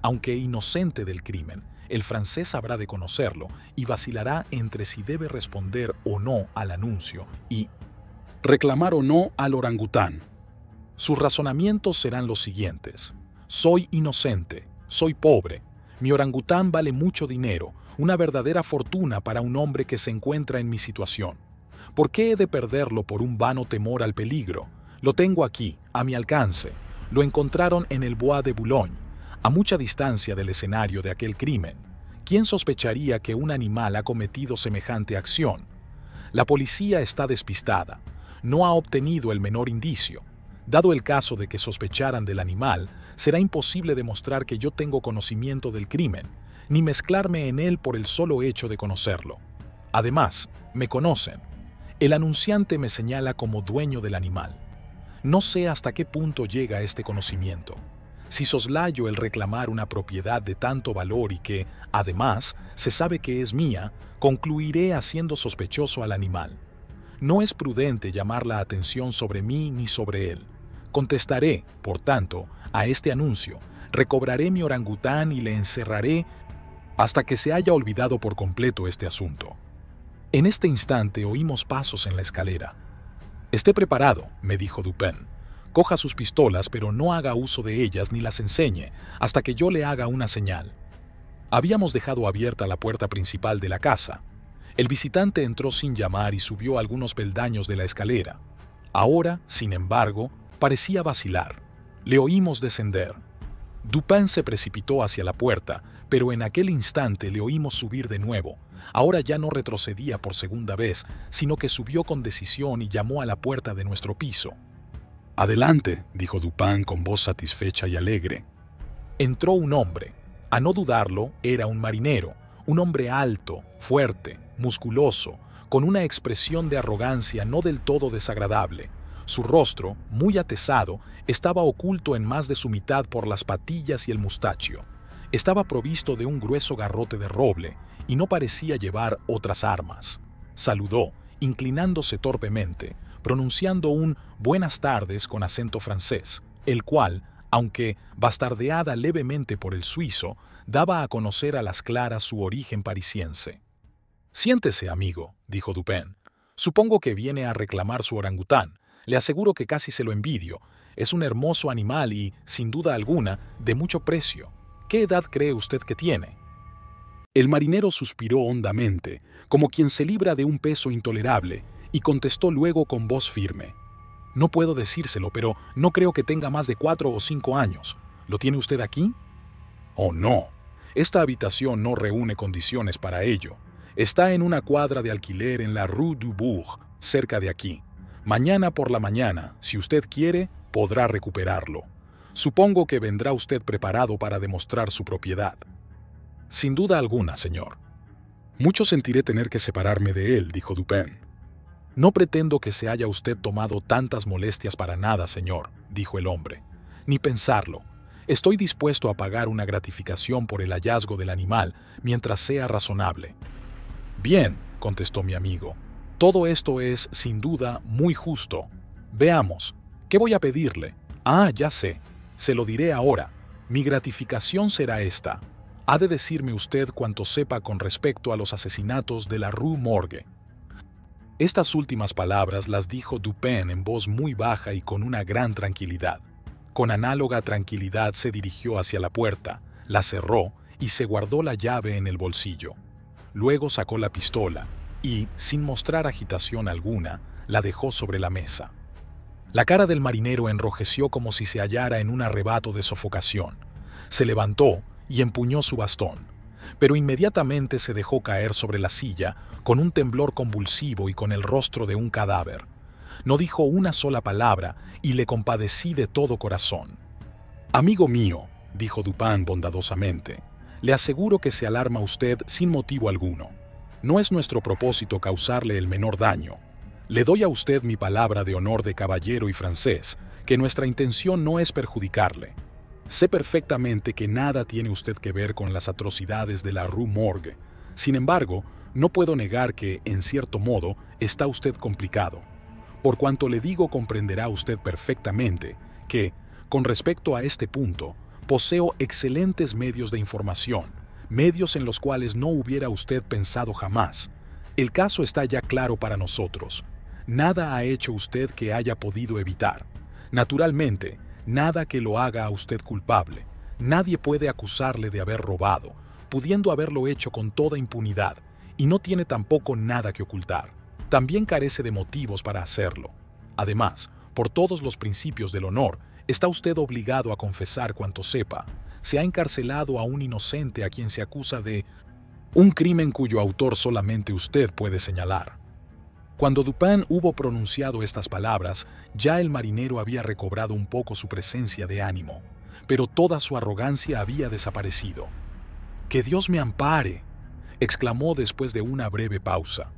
Aunque inocente del crimen, el francés habrá de conocerlo y vacilará entre si debe responder o no al anuncio y reclamar o no al orangután. Sus razonamientos serán los siguientes. Soy inocente, soy pobre, mi orangután vale mucho dinero, una verdadera fortuna para un hombre que se encuentra en mi situación. ¿Por qué he de perderlo por un vano temor al peligro? Lo tengo aquí, a mi alcance. Lo encontraron en el Bois de Boulogne a mucha distancia del escenario de aquel crimen, ¿quién sospecharía que un animal ha cometido semejante acción? La policía está despistada, no ha obtenido el menor indicio. Dado el caso de que sospecharan del animal, será imposible demostrar que yo tengo conocimiento del crimen, ni mezclarme en él por el solo hecho de conocerlo. Además, me conocen. El anunciante me señala como dueño del animal. No sé hasta qué punto llega este conocimiento si soslayo el reclamar una propiedad de tanto valor y que, además, se sabe que es mía, concluiré haciendo sospechoso al animal. No es prudente llamar la atención sobre mí ni sobre él. Contestaré, por tanto, a este anuncio, recobraré mi orangután y le encerraré hasta que se haya olvidado por completo este asunto. En este instante oímos pasos en la escalera. Esté preparado, me dijo Dupin. Coja sus pistolas, pero no haga uso de ellas ni las enseñe hasta que yo le haga una señal. Habíamos dejado abierta la puerta principal de la casa. El visitante entró sin llamar y subió algunos peldaños de la escalera. Ahora, sin embargo, parecía vacilar. Le oímos descender. Dupin se precipitó hacia la puerta, pero en aquel instante le oímos subir de nuevo. Ahora ya no retrocedía por segunda vez, sino que subió con decisión y llamó a la puerta de nuestro piso. Adelante, dijo Dupin con voz satisfecha y alegre. Entró un hombre. A no dudarlo, era un marinero, un hombre alto, fuerte, musculoso, con una expresión de arrogancia no del todo desagradable. Su rostro, muy atesado, estaba oculto en más de su mitad por las patillas y el mustacho. Estaba provisto de un grueso garrote de roble y no parecía llevar otras armas. Saludó, inclinándose torpemente, pronunciando un buenas tardes con acento francés, el cual, aunque bastardeada levemente por el suizo, daba a conocer a las claras su origen parisiense. Siéntese, amigo, dijo Dupin. Supongo que viene a reclamar su orangután. Le aseguro que casi se lo envidio. Es un hermoso animal y, sin duda alguna, de mucho precio. ¿Qué edad cree usted que tiene? El marinero suspiró hondamente, como quien se libra de un peso intolerable, y contestó luego con voz firme. No puedo decírselo, pero no creo que tenga más de cuatro o cinco años. ¿Lo tiene usted aquí? Oh, no. Esta habitación no reúne condiciones para ello. Está en una cuadra de alquiler en la Rue du Bourg, cerca de aquí. Mañana por la mañana, si usted quiere, podrá recuperarlo. Supongo que vendrá usted preparado para demostrar su propiedad. Sin duda alguna, señor. Mucho sentiré tener que separarme de él, dijo Dupin. No pretendo que se haya usted tomado tantas molestias para nada, señor, dijo el hombre. Ni pensarlo. Estoy dispuesto a pagar una gratificación por el hallazgo del animal mientras sea razonable. Bien, contestó mi amigo. Todo esto es, sin duda, muy justo. Veamos, ¿qué voy a pedirle? Ah, ya sé. Se lo diré ahora. Mi gratificación será esta. Ha de decirme usted cuanto sepa con respecto a los asesinatos de la Rue Morgue. Estas últimas palabras las dijo Dupin en voz muy baja y con una gran tranquilidad. Con análoga tranquilidad se dirigió hacia la puerta, la cerró y se guardó la llave en el bolsillo. Luego sacó la pistola y, sin mostrar agitación alguna, la dejó sobre la mesa. La cara del marinero enrojeció como si se hallara en un arrebato de sofocación. Se levantó y empuñó su bastón pero inmediatamente se dejó caer sobre la silla, con un temblor convulsivo y con el rostro de un cadáver. No dijo una sola palabra y le compadecí de todo corazón. Amigo mío, dijo Dupin bondadosamente, le aseguro que se alarma usted sin motivo alguno. No es nuestro propósito causarle el menor daño. Le doy a usted mi palabra de honor de caballero y francés, que nuestra intención no es perjudicarle. Sé perfectamente que nada tiene usted que ver con las atrocidades de la Rue Morgue. Sin embargo, no puedo negar que, en cierto modo, está usted complicado. Por cuanto le digo comprenderá usted perfectamente que, con respecto a este punto, poseo excelentes medios de información, medios en los cuales no hubiera usted pensado jamás. El caso está ya claro para nosotros. Nada ha hecho usted que haya podido evitar. Naturalmente, Nada que lo haga a usted culpable. Nadie puede acusarle de haber robado, pudiendo haberlo hecho con toda impunidad, y no tiene tampoco nada que ocultar. También carece de motivos para hacerlo. Además, por todos los principios del honor, está usted obligado a confesar cuanto sepa. Se ha encarcelado a un inocente a quien se acusa de un crimen cuyo autor solamente usted puede señalar. Cuando Dupin hubo pronunciado estas palabras, ya el marinero había recobrado un poco su presencia de ánimo, pero toda su arrogancia había desaparecido. ¡Que Dios me ampare! exclamó después de una breve pausa.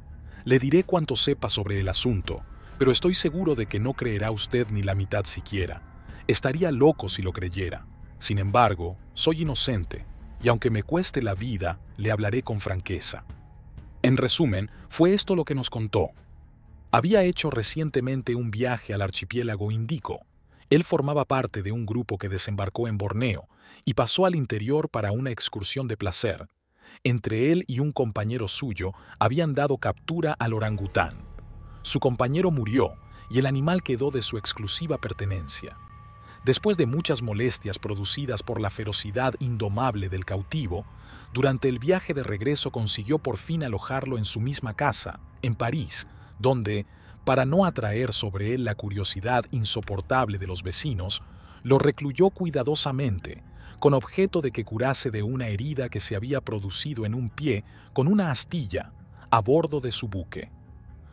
Le diré cuanto sepa sobre el asunto, pero estoy seguro de que no creerá usted ni la mitad siquiera. Estaría loco si lo creyera. Sin embargo, soy inocente, y aunque me cueste la vida, le hablaré con franqueza. En resumen, fue esto lo que nos contó había hecho recientemente un viaje al archipiélago Indico. Él formaba parte de un grupo que desembarcó en Borneo y pasó al interior para una excursión de placer. Entre él y un compañero suyo habían dado captura al orangután. Su compañero murió y el animal quedó de su exclusiva pertenencia. Después de muchas molestias producidas por la ferocidad indomable del cautivo, durante el viaje de regreso consiguió por fin alojarlo en su misma casa, en París, donde, para no atraer sobre él la curiosidad insoportable de los vecinos, lo recluyó cuidadosamente, con objeto de que curase de una herida que se había producido en un pie con una astilla a bordo de su buque.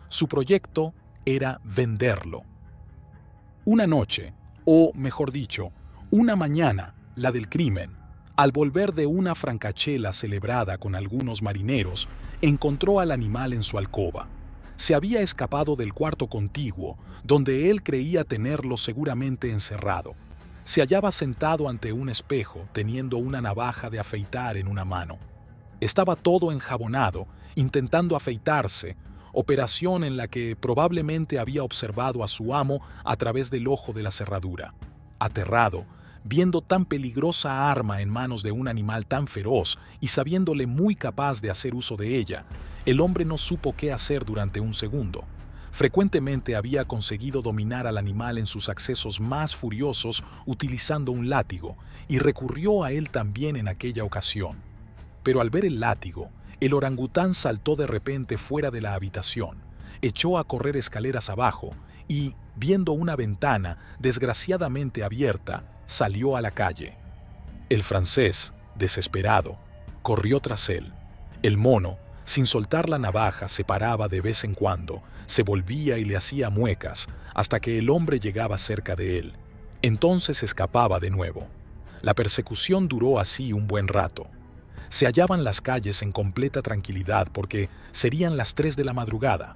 Su proyecto era venderlo. Una noche, o mejor dicho, una mañana, la del crimen, al volver de una francachela celebrada con algunos marineros, encontró al animal en su alcoba se había escapado del cuarto contiguo, donde él creía tenerlo seguramente encerrado. Se hallaba sentado ante un espejo, teniendo una navaja de afeitar en una mano. Estaba todo enjabonado, intentando afeitarse, operación en la que probablemente había observado a su amo a través del ojo de la cerradura. Aterrado, viendo tan peligrosa arma en manos de un animal tan feroz y sabiéndole muy capaz de hacer uso de ella, el hombre no supo qué hacer durante un segundo. Frecuentemente había conseguido dominar al animal en sus accesos más furiosos utilizando un látigo, y recurrió a él también en aquella ocasión. Pero al ver el látigo, el orangután saltó de repente fuera de la habitación, echó a correr escaleras abajo y, viendo una ventana desgraciadamente abierta, salió a la calle. El francés, desesperado, corrió tras él. El mono, sin soltar la navaja, se paraba de vez en cuando, se volvía y le hacía muecas, hasta que el hombre llegaba cerca de él. Entonces escapaba de nuevo. La persecución duró así un buen rato. Se hallaban las calles en completa tranquilidad porque serían las 3 de la madrugada.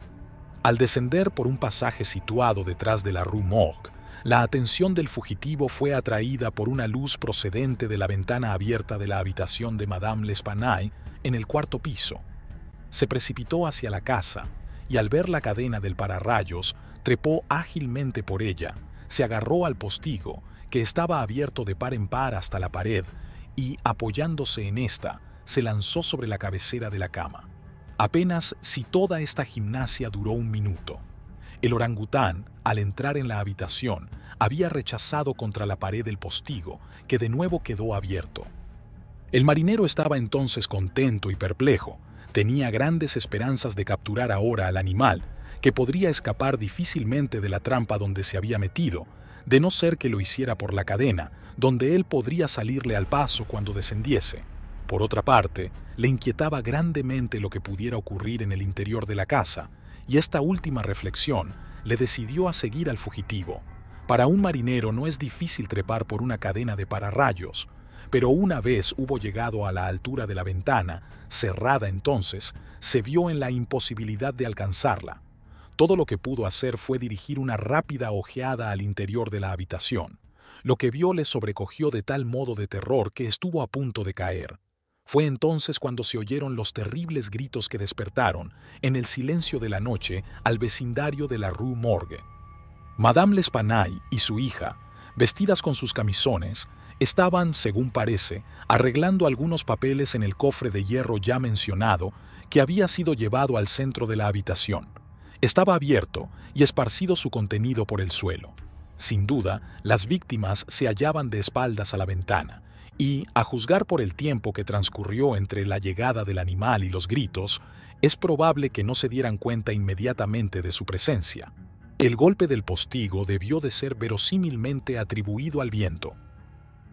Al descender por un pasaje situado detrás de la Rue Morgue, la atención del fugitivo fue atraída por una luz procedente de la ventana abierta de la habitación de Madame L'Espanaye en el cuarto piso. Se precipitó hacia la casa y al ver la cadena del pararrayos, trepó ágilmente por ella, se agarró al postigo, que estaba abierto de par en par hasta la pared, y, apoyándose en esta, se lanzó sobre la cabecera de la cama. Apenas si toda esta gimnasia duró un minuto. El orangután, al entrar en la habitación, había rechazado contra la pared el postigo, que de nuevo quedó abierto. El marinero estaba entonces contento y perplejo, Tenía grandes esperanzas de capturar ahora al animal, que podría escapar difícilmente de la trampa donde se había metido, de no ser que lo hiciera por la cadena, donde él podría salirle al paso cuando descendiese. Por otra parte, le inquietaba grandemente lo que pudiera ocurrir en el interior de la casa, y esta última reflexión le decidió a seguir al fugitivo. Para un marinero no es difícil trepar por una cadena de pararrayos, pero una vez hubo llegado a la altura de la ventana, cerrada entonces, se vio en la imposibilidad de alcanzarla. Todo lo que pudo hacer fue dirigir una rápida ojeada al interior de la habitación. Lo que vio le sobrecogió de tal modo de terror que estuvo a punto de caer. Fue entonces cuando se oyeron los terribles gritos que despertaron, en el silencio de la noche, al vecindario de la Rue Morgue. Madame Lespanay y su hija, vestidas con sus camisones, Estaban, según parece, arreglando algunos papeles en el cofre de hierro ya mencionado que había sido llevado al centro de la habitación. Estaba abierto y esparcido su contenido por el suelo. Sin duda, las víctimas se hallaban de espaldas a la ventana, y, a juzgar por el tiempo que transcurrió entre la llegada del animal y los gritos, es probable que no se dieran cuenta inmediatamente de su presencia. El golpe del postigo debió de ser verosímilmente atribuido al viento,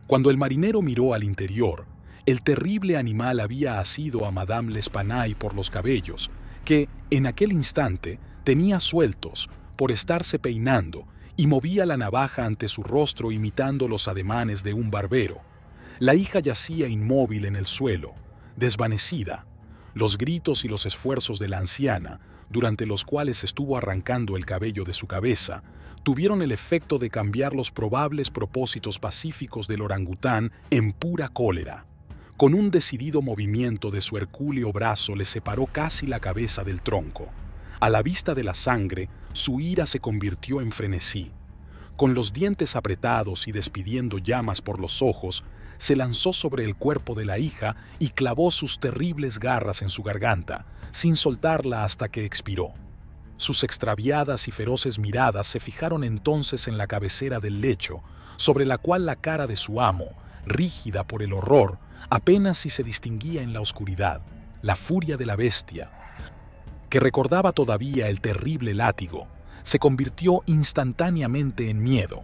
cuando el marinero miró al interior, el terrible animal había asido a Madame Lespanay por los cabellos, que, en aquel instante, tenía sueltos por estarse peinando y movía la navaja ante su rostro imitando los ademanes de un barbero. La hija yacía inmóvil en el suelo, desvanecida. Los gritos y los esfuerzos de la anciana, durante los cuales estuvo arrancando el cabello de su cabeza, tuvieron el efecto de cambiar los probables propósitos pacíficos del orangután en pura cólera. Con un decidido movimiento de su hercúleo brazo le separó casi la cabeza del tronco. A la vista de la sangre, su ira se convirtió en frenesí. Con los dientes apretados y despidiendo llamas por los ojos, se lanzó sobre el cuerpo de la hija y clavó sus terribles garras en su garganta, sin soltarla hasta que expiró. Sus extraviadas y feroces miradas se fijaron entonces en la cabecera del lecho, sobre la cual la cara de su amo, rígida por el horror, apenas si se distinguía en la oscuridad, la furia de la bestia, que recordaba todavía el terrible látigo, se convirtió instantáneamente en miedo.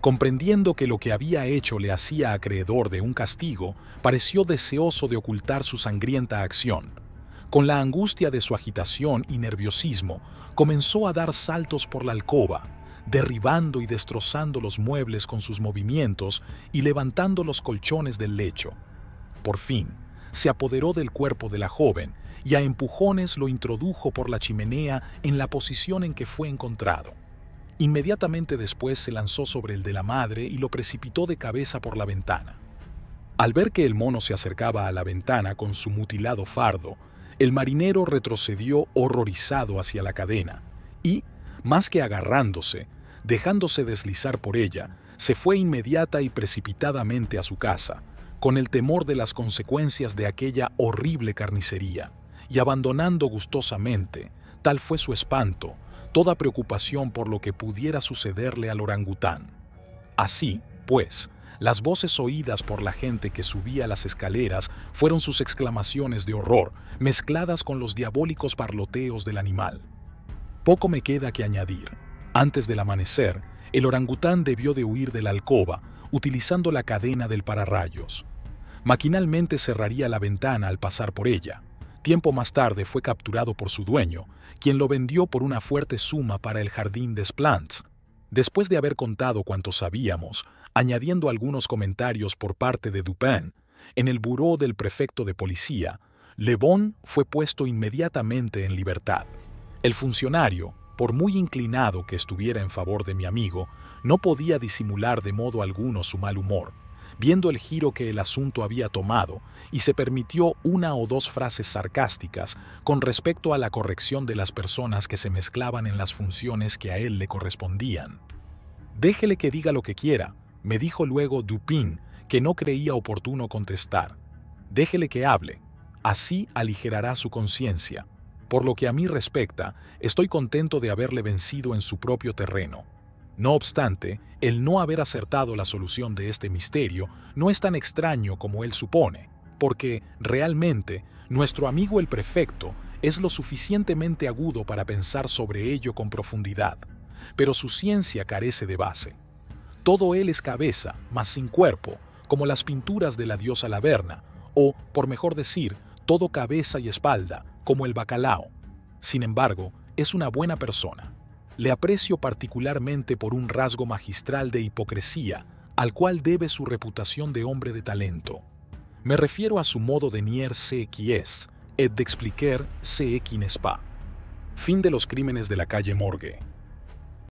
Comprendiendo que lo que había hecho le hacía acreedor de un castigo, pareció deseoso de ocultar su sangrienta acción. Con la angustia de su agitación y nerviosismo, comenzó a dar saltos por la alcoba, derribando y destrozando los muebles con sus movimientos y levantando los colchones del lecho. Por fin, se apoderó del cuerpo de la joven y a empujones lo introdujo por la chimenea en la posición en que fue encontrado. Inmediatamente después se lanzó sobre el de la madre y lo precipitó de cabeza por la ventana. Al ver que el mono se acercaba a la ventana con su mutilado fardo, el marinero retrocedió horrorizado hacia la cadena y, más que agarrándose, dejándose deslizar por ella, se fue inmediata y precipitadamente a su casa, con el temor de las consecuencias de aquella horrible carnicería, y abandonando gustosamente, tal fue su espanto, toda preocupación por lo que pudiera sucederle al orangután. Así, pues, las voces oídas por la gente que subía las escaleras fueron sus exclamaciones de horror, mezcladas con los diabólicos parloteos del animal. Poco me queda que añadir. Antes del amanecer, el orangután debió de huir de la alcoba, utilizando la cadena del pararrayos. Maquinalmente cerraría la ventana al pasar por ella. Tiempo más tarde fue capturado por su dueño, quien lo vendió por una fuerte suma para el jardín de Splants. Después de haber contado cuanto sabíamos, añadiendo algunos comentarios por parte de Dupin, en el buró del prefecto de policía, Le Bon fue puesto inmediatamente en libertad. El funcionario, por muy inclinado que estuviera en favor de mi amigo, no podía disimular de modo alguno su mal humor, viendo el giro que el asunto había tomado, y se permitió una o dos frases sarcásticas con respecto a la corrección de las personas que se mezclaban en las funciones que a él le correspondían. Déjele que diga lo que quiera, me dijo luego Dupin que no creía oportuno contestar. Déjele que hable, así aligerará su conciencia. Por lo que a mí respecta, estoy contento de haberle vencido en su propio terreno. No obstante, el no haber acertado la solución de este misterio no es tan extraño como él supone, porque, realmente, nuestro amigo el prefecto es lo suficientemente agudo para pensar sobre ello con profundidad, pero su ciencia carece de base. Todo él es cabeza, mas sin cuerpo, como las pinturas de la diosa Laverna, o, por mejor decir, todo cabeza y espalda, como el bacalao. Sin embargo, es una buena persona. Le aprecio particularmente por un rasgo magistral de hipocresía, al cual debe su reputación de hombre de talento. Me refiero a su modo de nier ce qui es, et d'expliquer ce qui n'est pas. Fin de los crímenes de la calle Morgue.